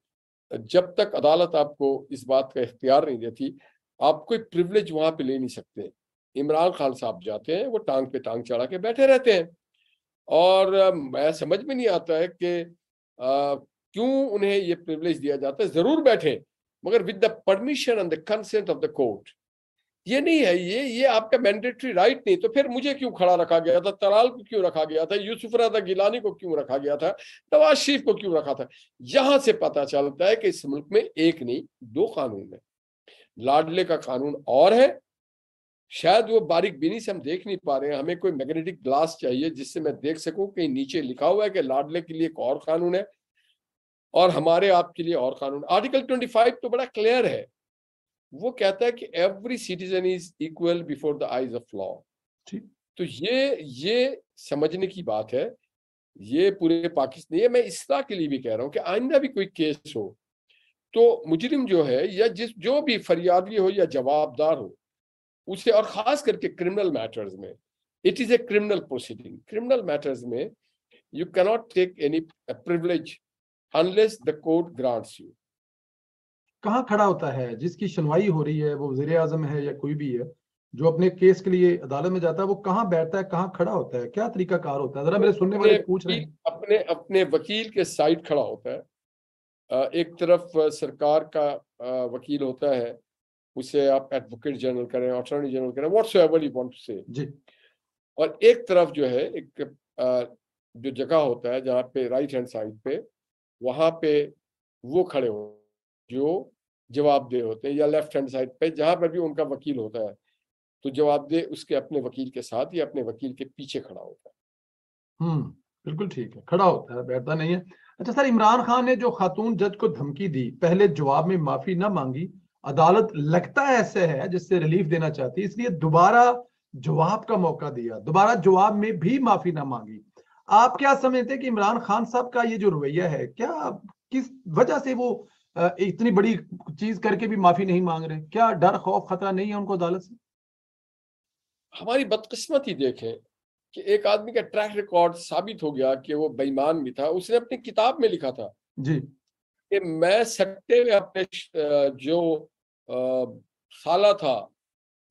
जब तक अदालत आपको इस बात का इख्तियार नहीं देती आप कोई प्रिवलेज वहां पे ले नहीं सकते इमरान खान साहब जाते हैं वो टांग पे टांग चढ़ा के बैठे रहते हैं और मैं समझ में नहीं आता है कि क्यों उन्हें ये प्रिवलेज दिया जाता है जरूर बैठे मगर with the permission and the consent of the court ये नहीं है ये ये आपका मैंडेटरी राइट नहीं तो फिर मुझे क्यों खड़ा रखा गया था तलाल को क्यों रखा गया था यूसुफ रजा गिलानी को क्यों रखा गया था नवाज शरीफ को क्यों रखा था यहां से पता चलता है कि इस मुल्क में एक नहीं दो कानून है लाडले का कानून और है शायद वो बारीक बीनी से हम देख नहीं पा रहे हैं हमें कोई मैग्नेटिक ग्लास चाहिए जिससे मैं देख सकूं कि नीचे लिखा हुआ है कि लाडले के लिए एक और कानून है और हमारे आपके लिए और कानून आर्टिकल फाइव तो बड़ा क्लियर है वो कहता है कि every citizen is equal before the eyes of law तो ये ये समझने की बात है ये पूरे पाकिस्तान ये मैं इस तरह के लिए भी कह रहा हूँ कि आइंदा भी कोई केस हो तो मुजरिम जो है या जिस जो भी फरियादी हो या जवाबदार हो उसे और खास करके क्रिमिनल मैटर्स में it is a criminal proceeding criminal matters में you cannot take any privilege unless the court grants you कहाँ खड़ा होता है जिसकी सुनवाई हो रही है वो वजीर आजम है या कोई भी है जो अपने केस के लिए अदालत में जाता है वो कहाँ बैठता है कहाँ खड़ा होता है क्या तरीका कार होता है जरा मेरे सुनने वाले पूछ रहे हैं अपने अपने वकील के साइड खड़ा होता है एक तरफ सरकार का वकील होता है उसे आप एडवोकेट जनरल करें अटॉर्नी जनरल करें वॉट्स एवर यू वॉन्ट से जी और एक तरफ जो है एक जो जगह होता है जहाँ पे राइट हैंड साइड पे वहाँ पे वो खड़े हो जो जवाबदेह होते हैं या लेफ्ट हैंड साइड पे जहां पर भी उनका वकील होता है तो जवाबदेह उसके अपने वकील के साथ या अपने वकील के पीछे खड़ा होता है हम्म बिल्कुल ठीक है खड़ा होता है बैठता नहीं है अच्छा सर इमरान खान ने जो खातून जज को धमकी दी पहले जवाब में माफी ना मांगी अदालत लगता है ऐसे है जिससे रिलीफ देना चाहती है इसलिए दोबारा जवाब का मौका दिया दोबारा जवाब में भी माफी ना मांगी आप क्या समझते हैं कि इमरान खान साहब का ये जो रवैया है क्या किस वजह से वो इतनी बड़ी चीज करके भी माफी नहीं मांग रहे क्या डर खौफ खतरा नहीं है उनको अदालत से हमारी बदकिस्मती देखे कि एक आदमी का ट्रैक रिकॉर्ड साबित हो गया कि वो बेईमान भी था उसने अपनी किताब में लिखा था जी कि मैं सट्टे में अपने जो साला था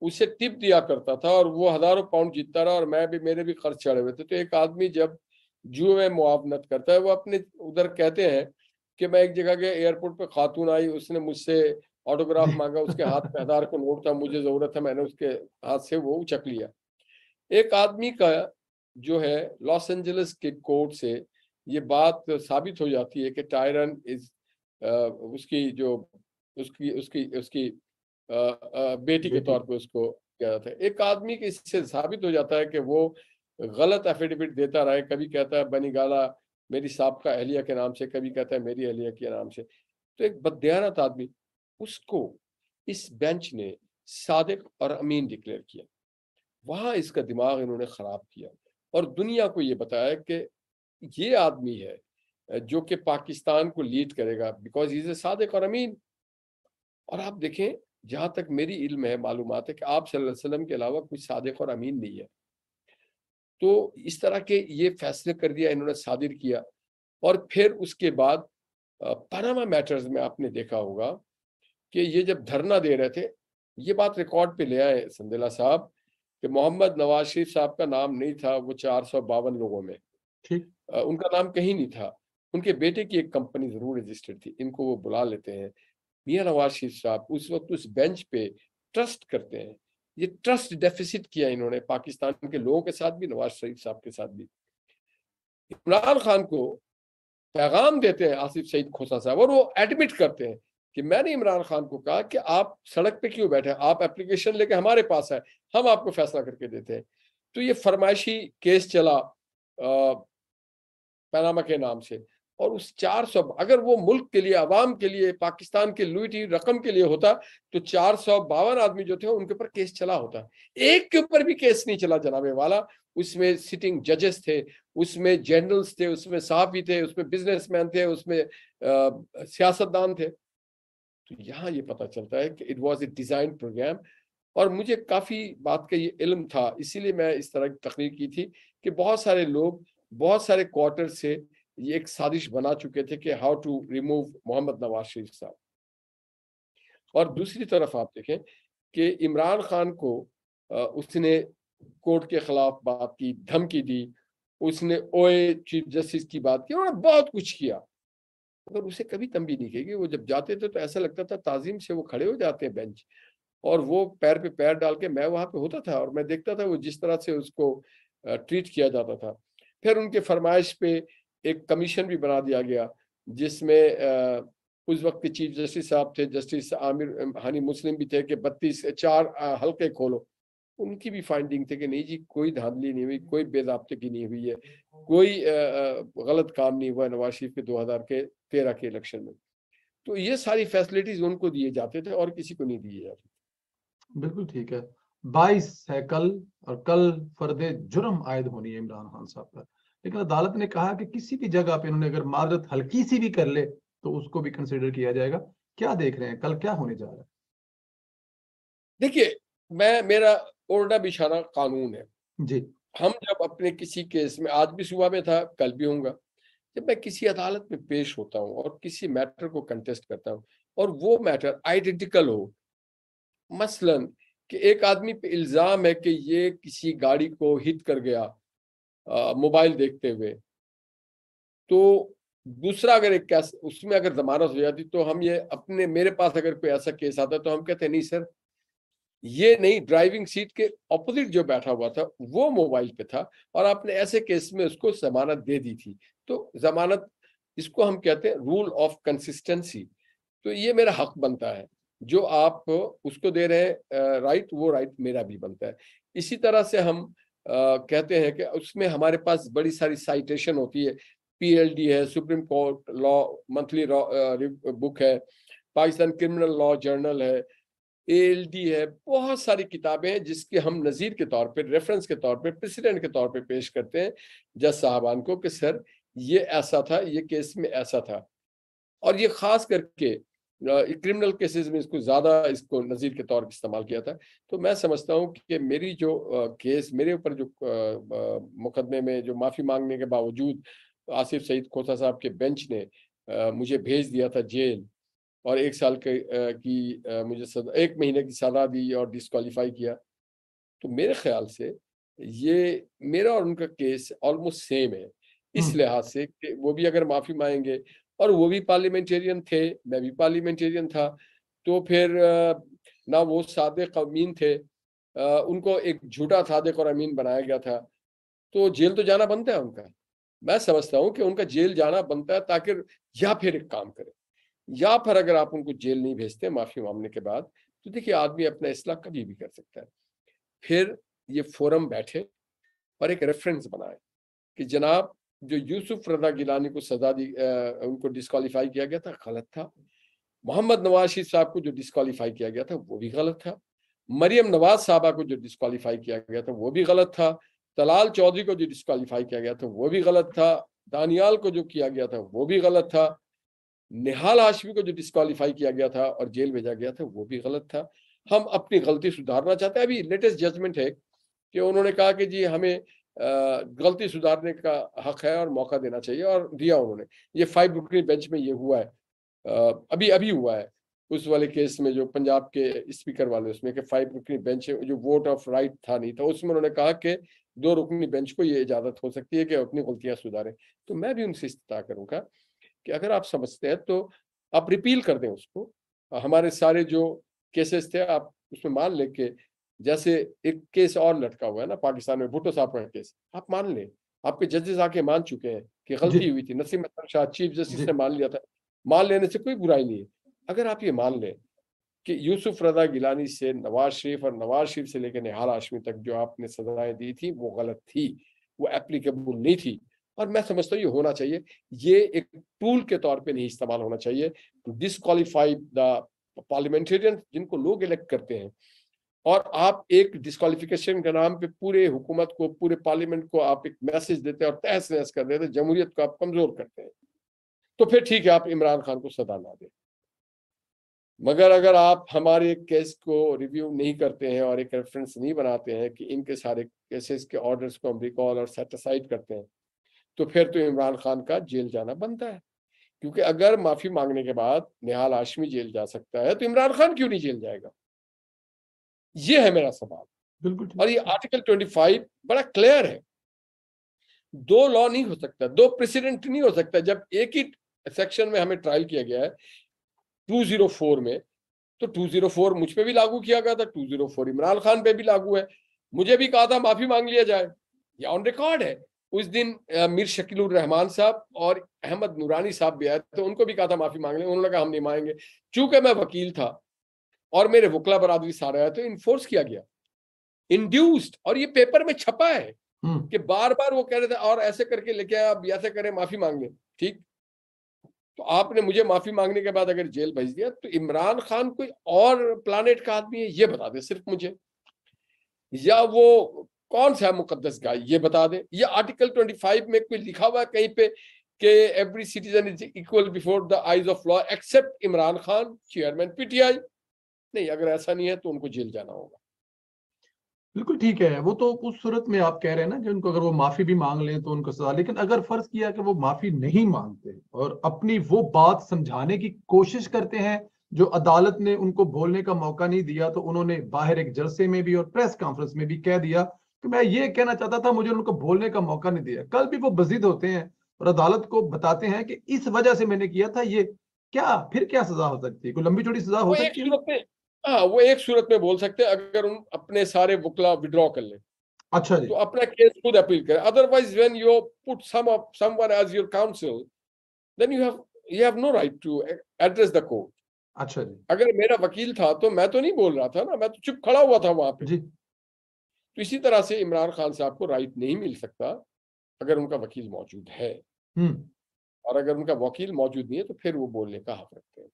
उसे टिप दिया करता था और वो हजारों पाउंड जीतता रहा और मैं भी मेरे भी खर्च चढ़े हुए थे तो एक आदमी जब जुए में मुआवनत करता है वो अपने उधर कहते हैं कि मैं एक जगह गया एयरपोर्ट पे खातून आई उसने मुझसे ऑटोग्राफ मांगा उसके हाथ में आधार का नोट था मुझे जरूरत है मैंने उसके हाथ से वो उचक लिया एक आदमी का जो है लॉस एंजलिस के कोर्ट से ये बात साबित हो जाती है कि टायरन इज उसकी जो उसकी उसकी उसकी आ, आ, बेटी के तौर पे उसको किया जाता है एक आदमी के इससे साबित हो जाता है कि वो गलत एफिडेविट देता रहा है कभी कहता है बनी गाला मेरी सबका अहलिया के नाम से कभी कहता है मेरी अहलिया के नाम से तो एक बदयानत आदमी उसको इस बेंच ने सादक और अमीन डिक्लेयर किया वहाँ इसका दिमाग इन्होंने ख़राब किया और दुनिया को ये बताया कि ये आदमी है जो कि पाकिस्तान को लीड करेगा बिकॉज इज़ ए सादक और अमीन और आप देखें जहाँ तक मेरी इल्म है मालूम है कि आप सल्लल्लाहु अलैहि वसल्लम के अलावा कोई सादक और अमीन नहीं है तो इस तरह के ये फैसले कर दिया इन्होंने सादिर किया और फिर उसके बाद पनामा मैटर्स में आपने देखा होगा कि ये जब धरना दे रहे थे ये बात रिकॉर्ड पे ले आए संदेला साहब कि मोहम्मद नवाज शरीफ साहब का नाम नहीं था वो चार सौ बावन लोगों में ठीक उनका नाम कहीं नहीं था उनके बेटे की एक कंपनी जरूर रजिस्टर्ड थी इनको वो बुला लेते हैं मियाँ नवाज शरीफ साहब उस वक्त उस बेंच पे ट्रस्ट करते हैं ये ट्रस्ट डेफिसिट किया इन्होंने पाकिस्तान के लोगों के साथ भी नवाज शरीफ साहब के साथ भी इमरान खान को पैगाम देते हैं आसिफ सईद खोसा साहब और वो एडमिट करते हैं कि मैंने इमरान खान को कहा कि आप सड़क पे क्यों बैठे आप एप्लीकेशन लेके हमारे पास है हम आपको फैसला करके देते हैं तो ये फरमाइशी केस चला पैनामा के नाम से और उस चार सौ अगर वो मुल्क के लिए आवाम के लिए पाकिस्तान के लुटी रकम के लिए होता तो चार सौ बावन आदमी जो थे उनके ऊपर केस चला होता एक के ऊपर भी केस नहीं चला जनाबे वाला उसमें सिटिंग जजेस थे उसमें जनरल्स थे उसमें साहबी थे उसमें बिजनेसमैन थे उसमें सियासतदान थे तो यहाँ ये पता चलता है कि it was a design program और मुझे काफ़ी बात का ये इल्म था इसीलिए मैं इस तरह की तकरीर की थी कि बहुत सारे लोग बहुत सारे क्वार्टर से ये एक साजिश बना चुके थे कि how to remove Mohammad Nawaz Sharif साहब और दूसरी तरफ आप देखें कि इमरान खान को उसने कोर्ट के खिलाफ बात की धमकी दी उसने ओए चीफ जस्टिस की बात की और बहुत कुछ किया मगर उसे कभी तंबी नहीं कहेगी वो जब जाते थे तो ऐसा लगता था ताजिम से वो खड़े हो जाते हैं बेंच और वो पैर पे पैर डाल के मैं वहां पे होता था और मैं देखता था वो जिस तरह से उसको ट्रीट किया जाता था फिर उनके फरमाइश पे एक कमीशन भी बना दिया गया जिसमें उस वक्त के चीफ जस्टिस साहब थे जस्टिस आमिर हानी मुस्लिम भी थे कि बत्तीस चार हल्के खोलो उनकी भी फाइंडिंग थी कि नहीं जी कोई धांधली नहीं हुई कोई बेजाबतगी नहीं हुई है कोई गलत काम नहीं हुआ नवाज शरीफ के दो हज़ार के तेरह के इलेक्शन में तो ये सारी फैसिलिटीज उनको दिए जाते थे और किसी को नहीं दिए जाते थे बिल्कुल ठीक है बाईस है कल और कल फर्द जुर्म आयद होनी है इमरान खान साहब पर लेकिन अदालत ने कहा कि किसी भी जगह पे इन्होंने अगर माजरत हल्की सी भी कर ले तो उसको भी कंसिडर किया जाएगा क्या देख रहे हैं कल क्या होने जा रहा है देखिए मैं मेरा ओरडा बिशारा कानून है जी हम जब अपने किसी केस में आज भी सुबह में था कल भी होऊंगा जब मैं किसी अदालत में पेश होता हूँ और किसी मैटर को कंटेस्ट करता हूँ और वो मैटर आइडेंटिकल हो मसलन कि एक आदमी पे इल्ज़ाम है कि ये किसी गाड़ी को हिट कर गया मोबाइल देखते हुए तो दूसरा अगर एक कैस उसमें अगर जमानत हो जाती तो हम ये अपने मेरे पास अगर कोई ऐसा केस आता तो हम कहते नहीं सर ये नहीं ड्राइविंग सीट के ऑपोजिट जो बैठा हुआ था वो मोबाइल पे था और आपने ऐसे केस में उसको जमानत दे दी थी तो जमानत इसको हम कहते हैं रूल ऑफ कंसिस्टेंसी तो ये मेरा हक बनता है जो आप उसको दे रहे हैं राइट वो राइट मेरा भी बनता है इसी तरह से हम कहते हैं कि उसमें हमारे पास बड़ी सारी साइटेशन होती है पीएलडी है supreme court law monthly book है पाकिस्तान क्रिमिनल लॉ जर्नल है एएलडी है बहुत सारी किताबें हैं जिसके हम नज़ीर के तौर पे रेफरेंस के तौर पे प्रेसिडेंट के तौर पे पेश करते हैं जज साहबान को कि सर ये ऐसा था ये केस में ऐसा था और ये खास करके क्रिमिनल केसेस में इसको ज़्यादा इसको नज़ीर के तौर पर इस्तेमाल किया था तो मैं समझता हूँ कि मेरी जो केस मेरे ऊपर जो मुकदमे में जो माफ़ी मांगने के बावजूद आसिफ सईद खोसा साहब के बेंच ने मुझे भेज दिया था जेल और एक साल के की मुझे एक महीने की सजा दी और डिसकॉलीफाई किया तो मेरे ख्याल से ये मेरा और उनका केस ऑलमोस्ट सेम है इस लिहाज से कि वो भी अगर माफ़ी मांगेंगे और वो भी पार्लियामेंटेरियन थे मैं भी पार्लियामेंटेरियन था तो फिर ना वो सादक अमीन थे उनको एक झूठा सादक और अमीन बनाया गया था तो जेल तो जाना बनता है उनका मैं समझता हूँ कि उनका जेल जाना बनता है ताकि या फिर एक काम करें या फिर अगर आप उनको जेल नहीं भेजते माफी मांगने के बाद तो देखिए आदमी अपना इसलाह कभी भी कर सकता है फिर ये फोरम बैठे और एक रेफरेंस बनाए कि जनाब जो यूसुफ रजा गिलानी को सजा दी आ, उनको डिस्कालीफाई किया गया था गलत था मोहम्मद नवाज शरीफ साहब को जो डिस्कालीफाई किया गया था वो भी गलत था मरियम नवाज साहबा को जो डिस्कालीफाई किया गया था वो भी गलत था तलाल चौधरी को जो डिस्कालीफाई किया गया था वो भी गलत था दानियाल को जो किया गया था वो भी गलत था निहाल हाशमी को जो डिस्कालीफाई किया गया था और जेल भेजा गया था वो भी गलत था हम अपनी गलती सुधारना चाहते हैं अभी लेटेस्ट जजमेंट है कि उन्होंने कहा कि जी हमें गलती सुधारने का हक है और मौका देना चाहिए और दिया उन्होंने ये फाइव रुकनी बेंच में ये हुआ है अभी अभी हुआ है उस वाले केस में जो पंजाब के स्पीकर वाले उसमें कि फाइव रुकनी बेंच है जो वोट ऑफ राइट था नहीं था तो उसमें उन्होंने कहा कि दो रुकनी बेंच को ये इजाजत हो सकती है कि अपनी गलतियां सुधारें तो मैं भी उनसे इस्तः करूंगा कि अगर आप समझते हैं तो आप रिपील कर दें उसको हमारे सारे जो केसेस थे आप उसमें मान लें कि जैसे एक केस और लटका हुआ है ना पाकिस्तान में भुट्टो साहब का केस आप मान लें आपके जजेस आके मान चुके हैं कि गलती हुई थी नसीम अतर शाह चीफ जस्टिस ने मान लिया था मान लेने से कोई बुराई नहीं है अगर आप ये मान लें कि यूसुफ रजा गिलानी से नवाज शरीफ और नवाज शरीफ से लेकर निहाल आशमी तक जो आपने सजाएं दी थी वो गलत थी वो एप्लीकेबल नहीं थी और मैं समझता हूँ ये होना चाहिए ये एक टूल के तौर पे नहीं इस्तेमाल होना चाहिए टू डिसक्वालीफाई द पार्लियामेंटेरियन जिनको लोग इलेक्ट करते हैं और आप एक डिस्कालिफिकेशन के नाम पे पूरे हुकूमत को पूरे पार्लियामेंट को आप एक मैसेज देते हैं और तहस नहस कर देते हैं जमहूरियत को आप कमजोर करते हैं तो फिर ठीक है आप इमरान खान को सदा ना दें मगर अगर आप हमारे केस को रिव्यू नहीं करते हैं और एक रेफरेंस नहीं बनाते हैं कि इनके सारे केसेस के ऑर्डर्स को हम रिकॉल और सेटिसाइड करते हैं तो फिर तो इमरान खान का जेल जाना बनता है क्योंकि अगर माफी मांगने के बाद निहाल आशमी जेल जा सकता है तो इमरान खान क्यों नहीं जेल जाएगा ये है मेरा सवाल बिल्कुल और ये आर्टिकल 25 बड़ा क्लियर है दो लॉ नहीं हो सकता दो प्रेसिडेंट नहीं हो सकता जब एक ही सेक्शन में हमें ट्रायल किया गया है 204 में तो 204 मुझ पे भी लागू किया गया था 204 इमरान खान पे भी लागू है मुझे भी कहा था माफी मांग लिया जाए ये ऑन रिकॉर्ड है उस दिन मीर शकील रहमान साहब और अहमद नूरानी साहब भी आए तो उनको भी कहा था माफी मांग लें उन्होंने कहा हम नहीं मांगेंगे चूंकि मैं वकील था और मेरे वकला बरादरी सारे आए तो इन्फोर्स किया गया इंड्यूस्ड और ये पेपर में छपा है हम्म। कि बार बार वो कह रहे थे और ऐसे करके लेके आए आप ऐसे करें माफी मांग लें ठीक तो आपने मुझे माफी मांगने के बाद अगर जेल भेज दिया तो इमरान खान कोई और प्लानिट का आदमी है ये बता दे सिर्फ मुझे या वो कौन सा है मुकदस गाय ये बता दे या आर्टिकल ट्वेंटी फाइव में कोई लिखा हुआ है कहीं पे कि every citizen is equal before the eyes of law except Imran Khan chairman PTI नहीं अगर ऐसा नहीं है तो उनको जेल जाना होगा बिल्कुल ठीक है वो तो उस सूरत में आप कह रहे हैं ना कि उनको अगर वो माफी भी मांग लें तो उनको सजा लेकिन अगर फर्ज किया कि वो माफी नहीं मांगते और अपनी वो बात समझाने की कोशिश करते हैं जो अदालत ने उनको बोलने का मौका नहीं दिया तो उन्होंने बाहर एक जलसे में भी और प्रेस कॉन्फ्रेंस में भी कह दिया कि मैं ये कहना चाहता था मुझे उनको बोलने का मौका नहीं दिया कल भी वो बजिद होते हैं और अदालत को बताते हैं कि इस वजह से मैंने किया था ये क्या फिर क्या सजा हो सकती है कोई लंबी छोटी सजा हो सकती है हाँ वो एक सूरत में बोल सकते हैं अगर उन अपने सारे वकला विड्रॉ कर लें अच्छा जी तो अपना केस खुद अपील करें otherwise when you put some of someone as your counsel then you have you have no right to address the court अच्छा जी अगर मेरा वकील था तो मैं तो नहीं बोल रहा था ना मैं तो चुप खड़ा हुआ था वहां पे जी तो इसी तरह से इमरान खान साहब को राइट नहीं मिल सकता अगर उनका वकील मौजूद है हम्म। और अगर उनका वकील मौजूद नहीं है तो फिर वो बोलने का हक रखते हैं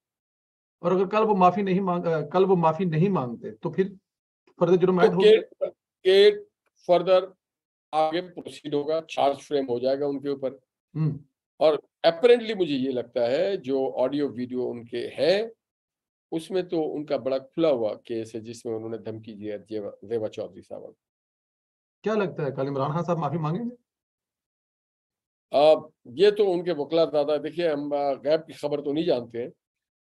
और अगर कल वो माफी नहीं मांग कल वो माफी नहीं मांगते तो फिर फर्दर जुर्म तो के, के फर्दर आगे प्रोसीड होगा चार्ज फ्रेम हो जाएगा उनके ऊपर हम्म। और अपरेंटली मुझे ये लगता है जो ऑडियो वीडियो उनके है उसमें तो उनका बड़ा खुला हुआ केस है जिसमें उन्होंने धमकी दी है रेवा चौधरी साहब क्या लगता है कल इमरान खान साहब माफी मांगेंगे आ, ये तो उनके वकला दादा देखिए हम गैप की खबर तो नहीं जानते हैं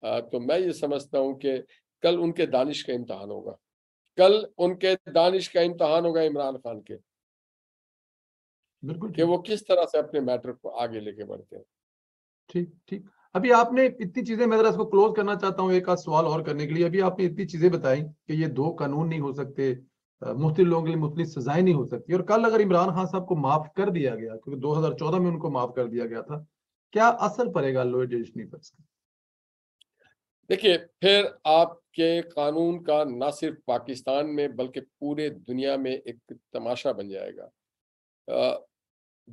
तो मैं ये समझता हूँ कि कल उनके दानिश का इम्तहान होगा कल उनके दानिश का इम्तहान होगा इमरान खान के बिल्कुल कि वो किस तरह से अपने मैटर को आगे लेके बढ़ते हैं ठीक ठीक अभी आपने इतनी चीजें मैं जरा इसको क्लोज करना चाहता हूँ एक आध सवाल और करने के लिए अभी आपने इतनी चीजें बताई कि ये दो कानून नहीं हो सकते मुख्तलिफ लोगों के लिए मुख्तलिफ सजाएं नहीं हो सकती और कल अगर इमरान खान साहब को माफ कर दिया गया क्योंकि 2014 में उनको माफ कर दिया गया था क्या असर पड़ेगा लोहे जुडिशरी पर इसका देखिए फिर आपके कानून का ना सिर्फ पाकिस्तान में बल्कि पूरे दुनिया में एक तमाशा बन जाएगा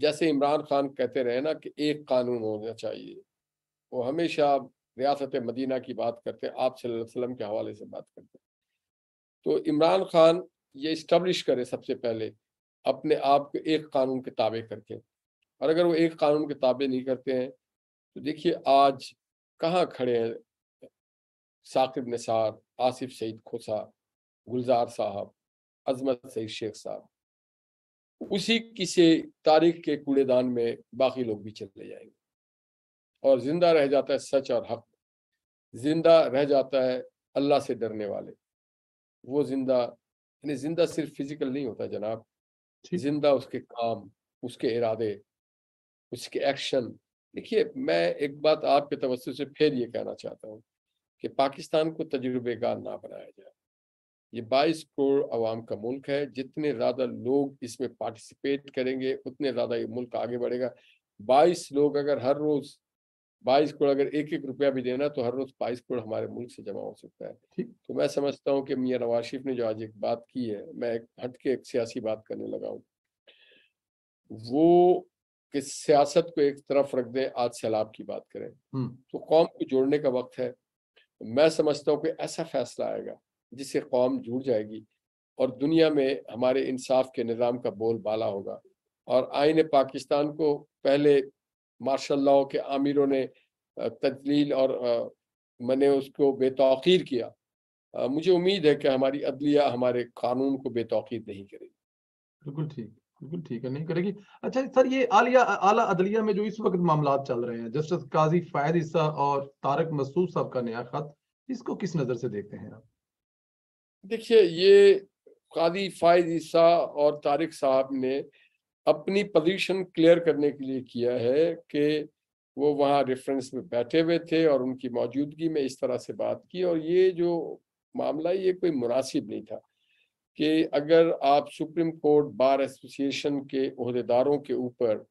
जैसे इमरान खान कहते रहे ना कि एक कानून होना चाहिए वो हमेशा रियासत मदीना की बात करते हैं आप वसल्लम के हवाले से बात करते हैं तो इमरान खान ये इस्टबलिश करे सबसे पहले अपने आप को एक कानून के ताबे करके और अगर वो एक कानून के ताबे नहीं करते हैं तो देखिए आज कहाँ खड़े हैं साकिब निसार आसिफ सईद खोसा गुलजार साहब अजमत सईद शेख साहब उसी किसी तारीख के कूड़ेदान में बाकी लोग भी चले जाएंगे और जिंदा रह जाता है सच और हक जिंदा रह जाता है अल्लाह से डरने वाले वो जिंदा यानी जिंदा सिर्फ फिजिकल नहीं होता जनाब जिंदा उसके काम उसके इरादे उसके एक्शन देखिए मैं एक बात आपके तवस्त से फिर ये कहना चाहता हूँ कि पाकिस्तान को तजुर्बेकार ना बनाया जाए ये बाईस करोड़ आवाम का मुल्क है जितने ज़्यादा लोग इसमें पार्टिसिपेट करेंगे उतने ज़्यादा ये मुल्क आगे बढ़ेगा बाईस लोग अगर हर रोज़ बाईस करोड़ अगर एक एक रुपया भी देना तो हर रोज़ बाईस करोड़ हमारे मुल्क से जमा हो सकता है तो मैं समझता हूँ कि मियाँ नवाज शरीफ ने जो आज एक बात की है मैं एक हट के एक सियासी बात करने लगा हूँ वो कि सियासत को एक तरफ रख दें आज सैलाब की बात करें तो कौम को जोड़ने का वक्त है तो मैं समझता हूँ कि ऐसा फैसला आएगा जिससे कौम जुड़ जाएगी और दुनिया में हमारे इंसाफ के निज़ाम का बोल बाला होगा और आइन पाकिस्तान को पहले मार्शल लॉ के आमिरों ने तजलील और मैंने उसको बेतौकीर किया मुझे उम्मीद है कि हमारी अदलिया हमारे कानून को बेतौकीर नहीं करेगी बिल्कुल ठीक बिल्कुल ठीक है नहीं करेगी अच्छा सर ये आलिया आला अदलिया में जो इस वक्त मामला चल रहे हैं जस्टिस काजी फायद ईसा और तारक मसूद साहब का नया खत इसको किस नज़र से देखते हैं आप देखिए ये काजी फायद ईसा और तारक साहब ने अपनी पोजीशन क्लियर करने के लिए किया है कि वो वहाँ रेफरेंस में बैठे हुए थे और उनकी मौजूदगी में इस तरह से बात की और ये जो मामला ये कोई मुनासिब नहीं था कि अगर आप सुप्रीम कोर्ट बार एसोसिएशन के अहदेदारों के ऊपर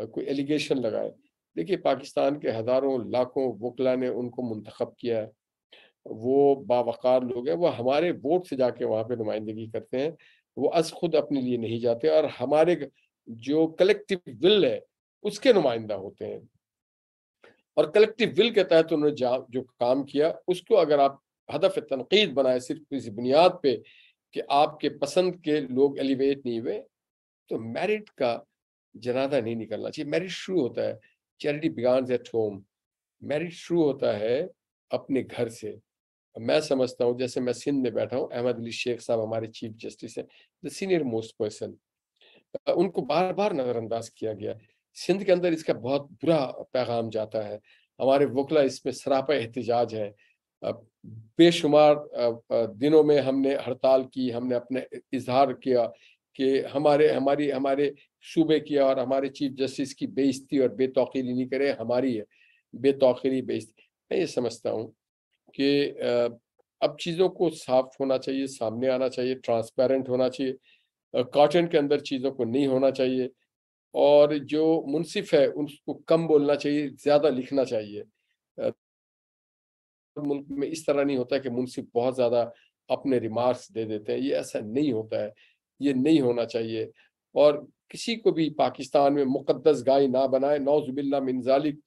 कोई एलिगेशन लगाए देखिए पाकिस्तान के हज़ारों लाखों वकला ने उनको मंतखब किया है वो बावकार लोग हैं वो हमारे वोट से जाके वहाँ पे नुमाइंदगी करते हैं वो अस खुद अपने लिए नहीं जाते और हमारे जो कलेक्टिव विल है उसके नुमाइंदा होते हैं और कलेक्टिव विल के तहत उन्होंने जो काम किया उसको अगर आप हदफ तनकीद बनाए सिर्फ इस बुनियाद पर कि आपके पसंद के लोग एलिवेट नहीं हुए तो मेरिट का जनादा नहीं निकलना चाहिए मेरिट शुरू होता है charity begin at home merit शुरू होता है अपने घर से मैं समझता हूँ जैसे मैं सिंध में बैठा हूँ अहमद अली शेख साहब हमारे चीफ जस्टिस हैं द सीनियर मोस्ट पर्सन उनको बार बार नज़रअंदाज किया गया सिंध के अंदर इसका बहुत बुरा पैगाम जाता है हमारे वकला इसमें सरापा एहतजाज है बेशुमार दिनों में हमने हड़ताल की हमने अपने इजहार किया कि हमारे हमारी हमारे सूबे की और हमारे चीफ जस्टिस की बेइज्जती और बेतौकीरी नहीं करे हमारी है बेतौकीरी बेइज्जती मैं ये समझता हूँ कि अब चीज़ों को साफ होना चाहिए सामने आना चाहिए ट्रांसपेरेंट होना चाहिए कॉटन के अंदर चीज़ों को नहीं होना चाहिए और जो मुनसिफ है उसको कम बोलना चाहिए ज़्यादा लिखना चाहिए तो मुल्क में इस तरह नहीं होता है कि मुंसिफ बहुत ज्यादा अपने रिमार्क्स दे देते हैं ये ऐसा नहीं होता है ये नहीं होना चाहिए और किसी को भी पाकिस्तान में मुकदस गाय ना बनाए नौजुबिल्ला मिनजालिक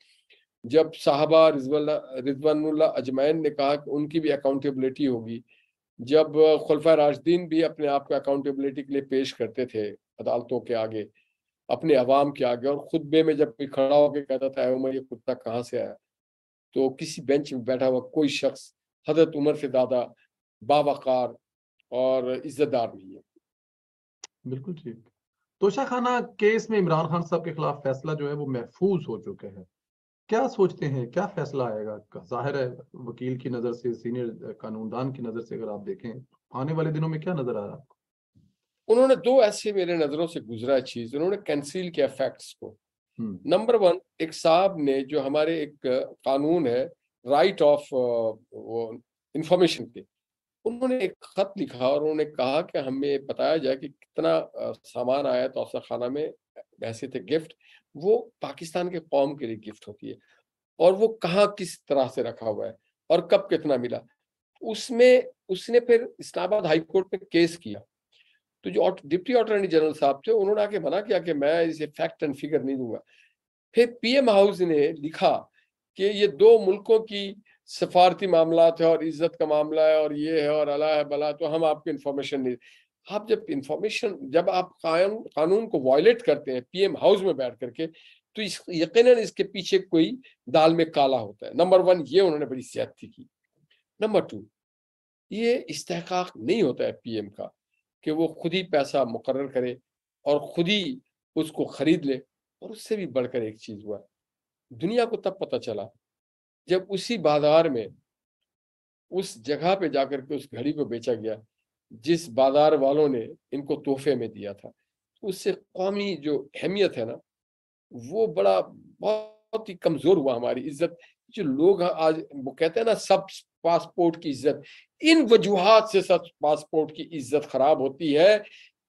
जब साहबा रिजवल्ला रिजवानुल्ला अजमैन ने कहा कि उनकी भी अकाउंटेबिलिटी होगी जब खुलफा राजदीन भी अपने आप को अकाउंटेबिलिटी के लिए पेश करते थे अदालतों के आगे अपने अवाम के आगे और खुतबे में जब कोई खड़ा होकर कहता था मैं ये कुत्ता कहाँ से आया तो किसी बेंच में बैठा हुआ कोई शख्स हजरत उमर से ज़्यादा बाबाकार और इज्जतदार नहीं है बिल्कुल ठीक तोशा खाना केस में इमरान खान साहब के खिलाफ फैसला जो है वो महफूज हो चुका है क्या सोचते हैं क्या फैसला आएगा जाहिर है वकील की नज़र से सीनियर कानूनदान की नज़र से अगर आप देखें आने वाले दिनों में क्या नजर आ रहा है उन्होंने दो ऐसे मेरे नज़रों से गुजरा चीज़ उन्होंने कैंसिल किया फैक्ट्स को नंबर हम्म। वन एक साहब ने जो हमारे एक कानून है राइट ऑफ वो इंफॉर्मेशन के उन्होंने एक खत लिखा और उन्होंने कहा कि हमें बताया जाए कि कितना सामान आया तो खाना में वैसे थे गिफ्ट वो पाकिस्तान के कौम के लिए गिफ्ट होती है और वो कहाँ किस तरह से रखा हुआ है और कब कितना मिला उसमें उसने फिर इस्लामाबाद हाईकोर्ट में केस किया तो जो डिप्टी अटॉर्नी जनरल साहब थे उन्होंने आके मना किया कि मैं इसे फैक्ट एंड फिगर नहीं दूंगा फिर पीएम हाउस ने लिखा कि ये दो मुल्कों की सफारती मामला है और इज्जत का मामला है और ये है और अला है बला तो हम आपको इन्फॉर्मेशन नहीं आप जब इंफॉर्मेशन जब आप कानून कानून को वायलेट करते हैं पीएम हाउस में बैठ करके तो इस यकीन इसके पीछे कोई दाल में काला होता है नंबर वन ये उन्होंने बड़ी सियाती की नंबर टू ये इस्तेहकाक नहीं होता है पीएम का कि वो खुद ही पैसा मुकर करे और खुद ही उसको खरीद ले और उससे भी बढ़कर एक चीज हुआ दुनिया को तब पता चला जब उसी बाजार में उस जगह पे जाकर के उस घड़ी को बेचा गया जिस बाजार वालों ने इनको तोहफे में दिया था उससे कौमी जो अहमियत है ना वो बड़ा बहुत ही कमजोर हुआ हमारी इज्जत जो लोग आज वो कहते हैं ना सब पासपोर्ट की इज्जत इन वजूहत से सर पासपोर्ट की इज्जत खराब होती है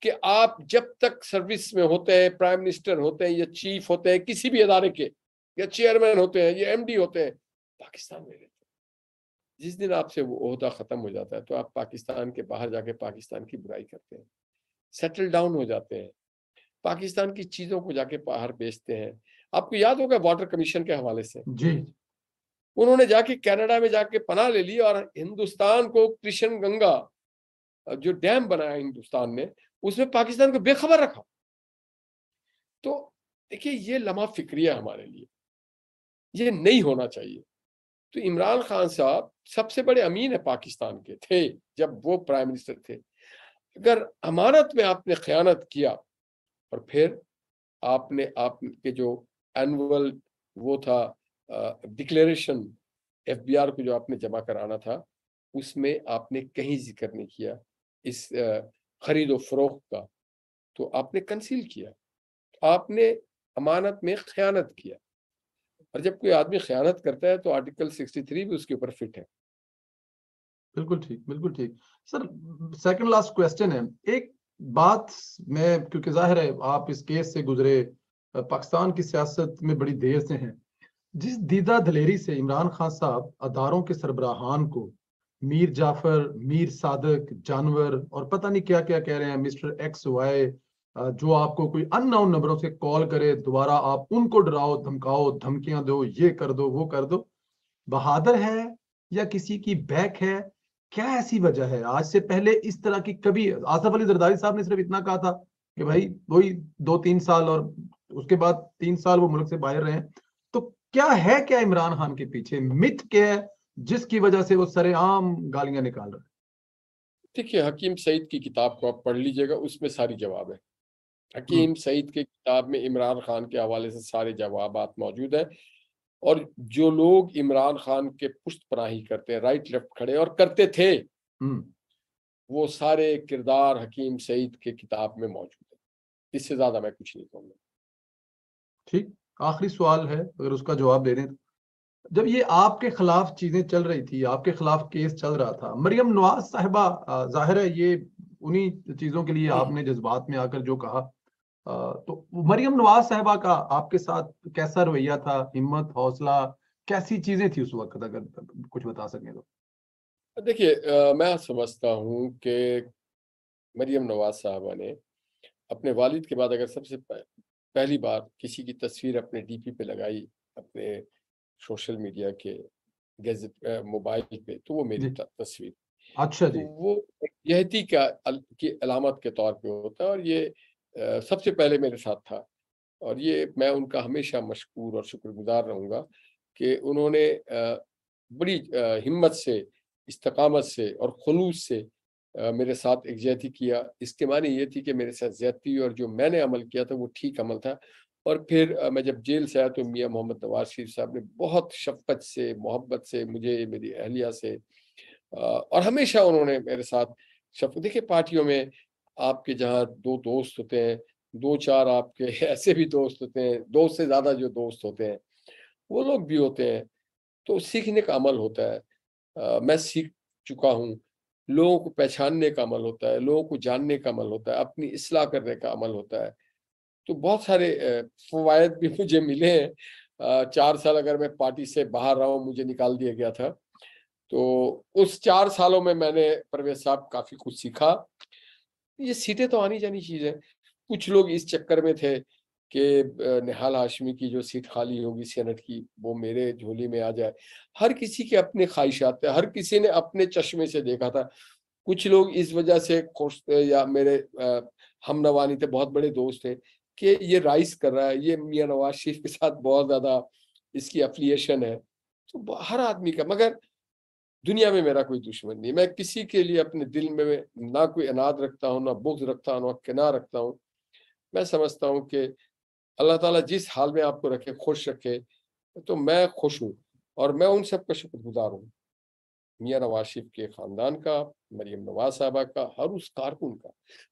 कि आप जब तक सर्विस में होते हैं प्राइम मिनिस्टर होते हैं या चीफ होते हैं किसी भी अदारे के या चेयरमैन होते हैं या एमडी होते हैं पाकिस्तान में रहते हैं जिस दिन आपसे वो अहदा ख़त्म हो जाता है तो आप पाकिस्तान के बाहर जाके पाकिस्तान की बुराई करते हैं सेटल डाउन हो जाते हैं पाकिस्तान की चीज़ों को जाके बाहर बेचते हैं आपको याद होगा वाटर कमीशन के हवाले से जी उन्होंने जाके कनाडा में जाके पना ले ली और हिंदुस्तान को कृष्ण गंगा जो डैम बनाया हिंदुस्तान ने उसमें पाकिस्तान को बेखबर रखा तो देखिए ये लम्हा फिक्रिया हमारे लिए ये नहीं होना चाहिए तो इमरान खान साहब सबसे बड़े अमीन है पाकिस्तान के थे जब वो प्राइम मिनिस्टर थे अगर अमानत में आपने खयानत किया और फिर आपने आपके जो एनुअल वो था डिक्लेरेशन एफ को जो आपने जमा कराना था उसमें आपने कहीं जिक्र नहीं किया इस खरीद व फरोख का तो आपने कंसील किया आपने अमानत में ख़यानत किया और जब कोई आदमी ख़यानत करता है तो आर्टिकल 63 भी उसके ऊपर फिट है बिल्कुल ठीक बिल्कुल ठीक सर सेकंड लास्ट क्वेश्चन है एक बात में क्योंकि जाहिर है आप इस केस से गुजरे पाकिस्तान की सियासत में बड़ी देर से हैं जिस दीदा दलेरी से इमरान खान साहब अदारों के सरबराहान को मीर जाफर मीर सादक जानवर और पता नहीं क्या क्या कह रहे हैं मिस्टर एक्स वाई जो आपको कोई अननाउन नंबरों से कॉल करे दोबारा आप उनको डराओ धमकाओ धमकियां दो ये कर दो वो कर दो बहादुर है या किसी की बैक है क्या ऐसी वजह है आज से पहले इस तरह की कभी आसफ अली जरदारी साहब ने सिर्फ इतना कहा था कि भाई वही दो तीन साल और उसके बाद तीन साल वो मुल्क से बाहर रहे हैं क्या है क्या इमरान खान के पीछे मिथ क्या है जिसकी वजह से वो सरेआम गालियां निकाल रहे देखिए हकीम सईद की किताब को आप पढ़ लीजिएगा उसमें सारी जवाब है हकीम हम्म। सईद की किताब में इमरान खान के हवाले से सारे जवाब मौजूद है और जो लोग इमरान खान के पुश्त पनाही करते हैं राइट लेफ्ट खड़े और करते थे हम्म। वो सारे किरदार हकीम सईद के किताब में मौजूद है इससे ज्यादा मैं कुछ नहीं कहूंगा ठीक आखिरी सवाल है अगर उसका जवाब दे दें जब ये आपके खिलाफ चीजें चल रही थी आपके खिलाफ केस चल रहा था मरियम नवाज साहबा जाहिर है ये उन्हीं चीजों के लिए आपने जज्बात में आकर जो कहा तो मरियम नवाज साहबा का आपके साथ कैसा रवैया था हिम्मत हौसला कैसी चीजें थी उस वक्त अगर कुछ बता सकें तो देखिए मैं समझता हूँ कि मरियम नवाज साहबा ने अपने वालिद के बाद अगर सबसे पहली बार किसी की तस्वीर अपने डीपी पे लगाई अपने सोशल मीडिया के गैजेट मोबाइल पे तो वो मेरी तस्वीर अच्छा तो जी तो वो यहती का की अलामत के तौर पे होता है और ये आ, सबसे पहले मेरे साथ था और ये मैं उनका हमेशा मशहूर और शुक्रगुजार रहूँगा कि उन्होंने आ, बड़ी आ, हिम्मत से इस्तकामत से और खलूस से मेरे साथ एक किया इसके माने ये थी कि मेरे साथ ज्यादती हुई और जो मैंने अमल किया था वो ठीक अमल था और फिर मैं जब जेल से आया तो मियाँ मोहम्मद नवाज शरीफ साहब ने बहुत शफकत से मोहब्बत से मुझे मेरी अहलिया से और हमेशा उन्होंने मेरे साथ शफकत देखे पार्टियों में आपके जहाँ दो दोस्त होते हैं दो चार आपके ऐसे भी दोस्त होते हैं दो से ज़्यादा जो दोस्त होते हैं वो लोग भी होते हैं तो सीखने का अमल होता है आ, मैं सीख चुका हूँ लोगों को पहचानने का अमल होता है लोगों को जानने का अमल होता है अपनी इसलाह करने का अमल होता है तो बहुत सारे फवायद भी मुझे मिले हैं चार साल अगर मैं पार्टी से बाहर रहा हूँ मुझे निकाल दिया गया था तो उस चार सालों में मैंने परवेज साहब काफी कुछ सीखा ये सीटें तो आनी जानी चीज है कुछ लोग इस चक्कर में थे कि निहाल हाशमी की जो सीट खाली होगी सेनेट की वो मेरे झोली में आ जाए हर किसी के अपने ख्वाहिशात थे हर किसी ने अपने चश्मे से देखा था कुछ लोग इस वजह से खुश थे या मेरे हम नवानी थे बहुत बड़े दोस्त थे कि ये राइस कर रहा है ये मियाँ नवाज शरीफ के साथ बहुत ज़्यादा इसकी अफिलियशन है तो हर आदमी का मगर दुनिया में मेरा कोई दुश्मन नहीं मैं किसी के लिए अपने दिल में ना कोई अनाद रखता हूँ ना बुग्ज रखता हूँ ना किना रखता हूँ मैं समझता हूँ कि अल्लाह ताला जिस हाल में आपको रखे खुश रखे तो मैं खुश हूँ और मैं उन सब का शुक्रगुजार हूँ मियाँ नवाज शरीफ के ख़ानदान का मरियम नवाज साहबा का हर उस कारकुन का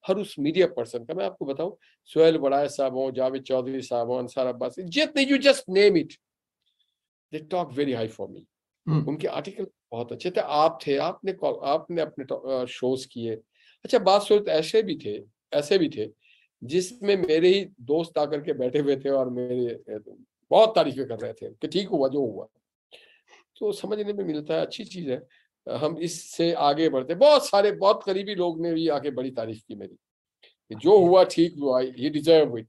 हर उस मीडिया पर्सन का मैं आपको बताऊँ सुहेल बड़ा साहब हों जावेद चौधरी साहब हों अंसार अब्बास जितने you just name it they talk very high for me उनके आर्टिकल बहुत अच्छे थे आप थे आपने आपने अपने शोज किए अच्छा बात सोच ऐसे भी थे ऐसे भी थे जिसमें मेरे ही दोस्त आकर के बैठे हुए थे और मेरे बहुत तारीफें कर रहे थे कि ठीक हुआ जो हुआ तो समझने में मिलता है अच्छी चीज है हम इससे आगे बढ़ते बहुत सारे बहुत करीबी लोग ने भी आके बड़ी तारीफ की मेरी कि जो हुआ ठीक हुआ ये डिजर्व इट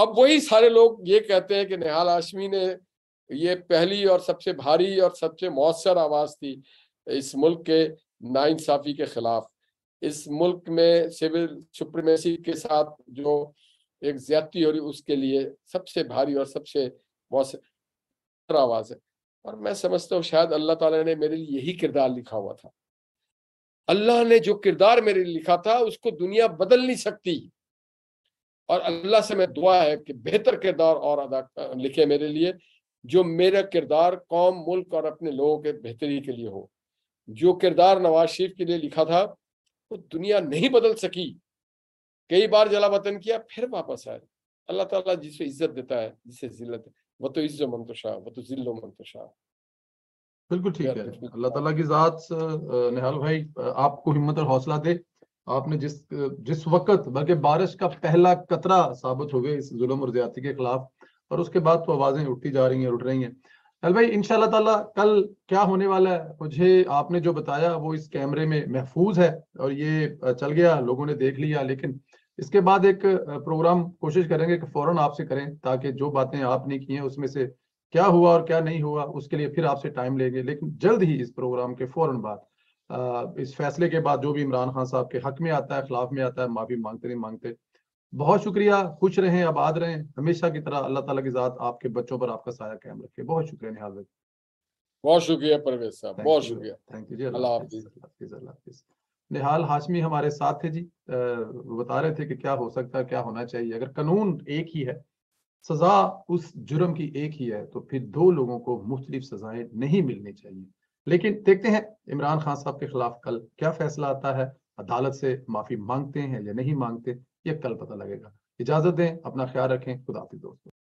अब वही सारे लोग ये कहते हैं कि नेहाल आशमी ने ये पहली और सबसे भारी और सबसे मौसर आवाज थी इस मुल्क के नाइंसाफी के खिलाफ इस मुल्क में सिविल सुप्रीमेसी के साथ जो एक ज्यादती हो रही उसके लिए सबसे भारी और सबसे बहुत आवाज है और मैं समझता हूँ शायद अल्लाह ताला ने मेरे लिए यही किरदार लिखा हुआ था अल्लाह ने जो किरदार मेरे लिए लिखा था उसको दुनिया बदल नहीं सकती और अल्लाह से मैं दुआ है कि बेहतर किरदार और अदा लिखे मेरे लिए जो मेरा किरदार कौम मुल्क और अपने लोगों के बेहतरी के लिए हो जो किरदार नवाज शरीफ के लिए लिखा था तो दुनिया नहीं बदल सकी कई बार जला वतन किया फिर वापस आए अल्लाह ताला जिसे इज्जत देता है जिसे जिल्लत वो तो इज्जो मंतशा तो वो तो जिल्लो मंतशा तो बिल्कुल ठीक है अल्लाह ताला की जात निहाल भाई आपको हिम्मत और हौसला दे आपने जिस जिस वक्त बल्कि बारिश का पहला कतरा साबित हो गया इस जुल्म और ज्यादा के खिलाफ और उसके बाद तो आवाजें उठती जा रही हैं उठ रही हैं चल भाई इन ताला कल क्या होने वाला है मुझे आपने जो बताया वो इस कैमरे में महफूज है और ये चल गया लोगों ने देख लिया लेकिन इसके बाद एक प्रोग्राम कोशिश करेंगे कि फौरन आपसे करें ताकि जो बातें आपने की हैं उसमें से क्या हुआ और क्या नहीं हुआ उसके लिए फिर आपसे टाइम लेंगे लेकिन जल्द ही इस प्रोग्राम के फौरन बाद इस फैसले के बाद जो भी इमरान खान साहब के हक में आता है खिलाफ में आता है माफी मांगते नहीं मांगते बहुत शुक्रिया खुश रहें आबाद रहें हमेशा की तरह अल्लाह ताला की जात आपके बच्चों पर आपका साया कायम रखे बहुत शुक्रिया निहाज भाई बहुत शुक्रिया परवेज साहब बहुत शुक्रिया थैंक यू जी अल्लाह निहाल हाशमी हमारे साथ थे जी आ, बता रहे थे कि क्या हो सकता है क्या होना चाहिए अगर कानून एक ही है सजा उस जुर्म की एक ही है तो फिर दो लोगों को मुख्तलिफ सजाएं नहीं मिलनी चाहिए लेकिन देखते हैं इमरान खान साहब के खिलाफ कल क्या फैसला आता है अदालत से माफी मांगते हैं या नहीं मांगते ये कल पता लगेगा इजाजत दें अपना ख्याल रखें खुदाफिज दोस्तों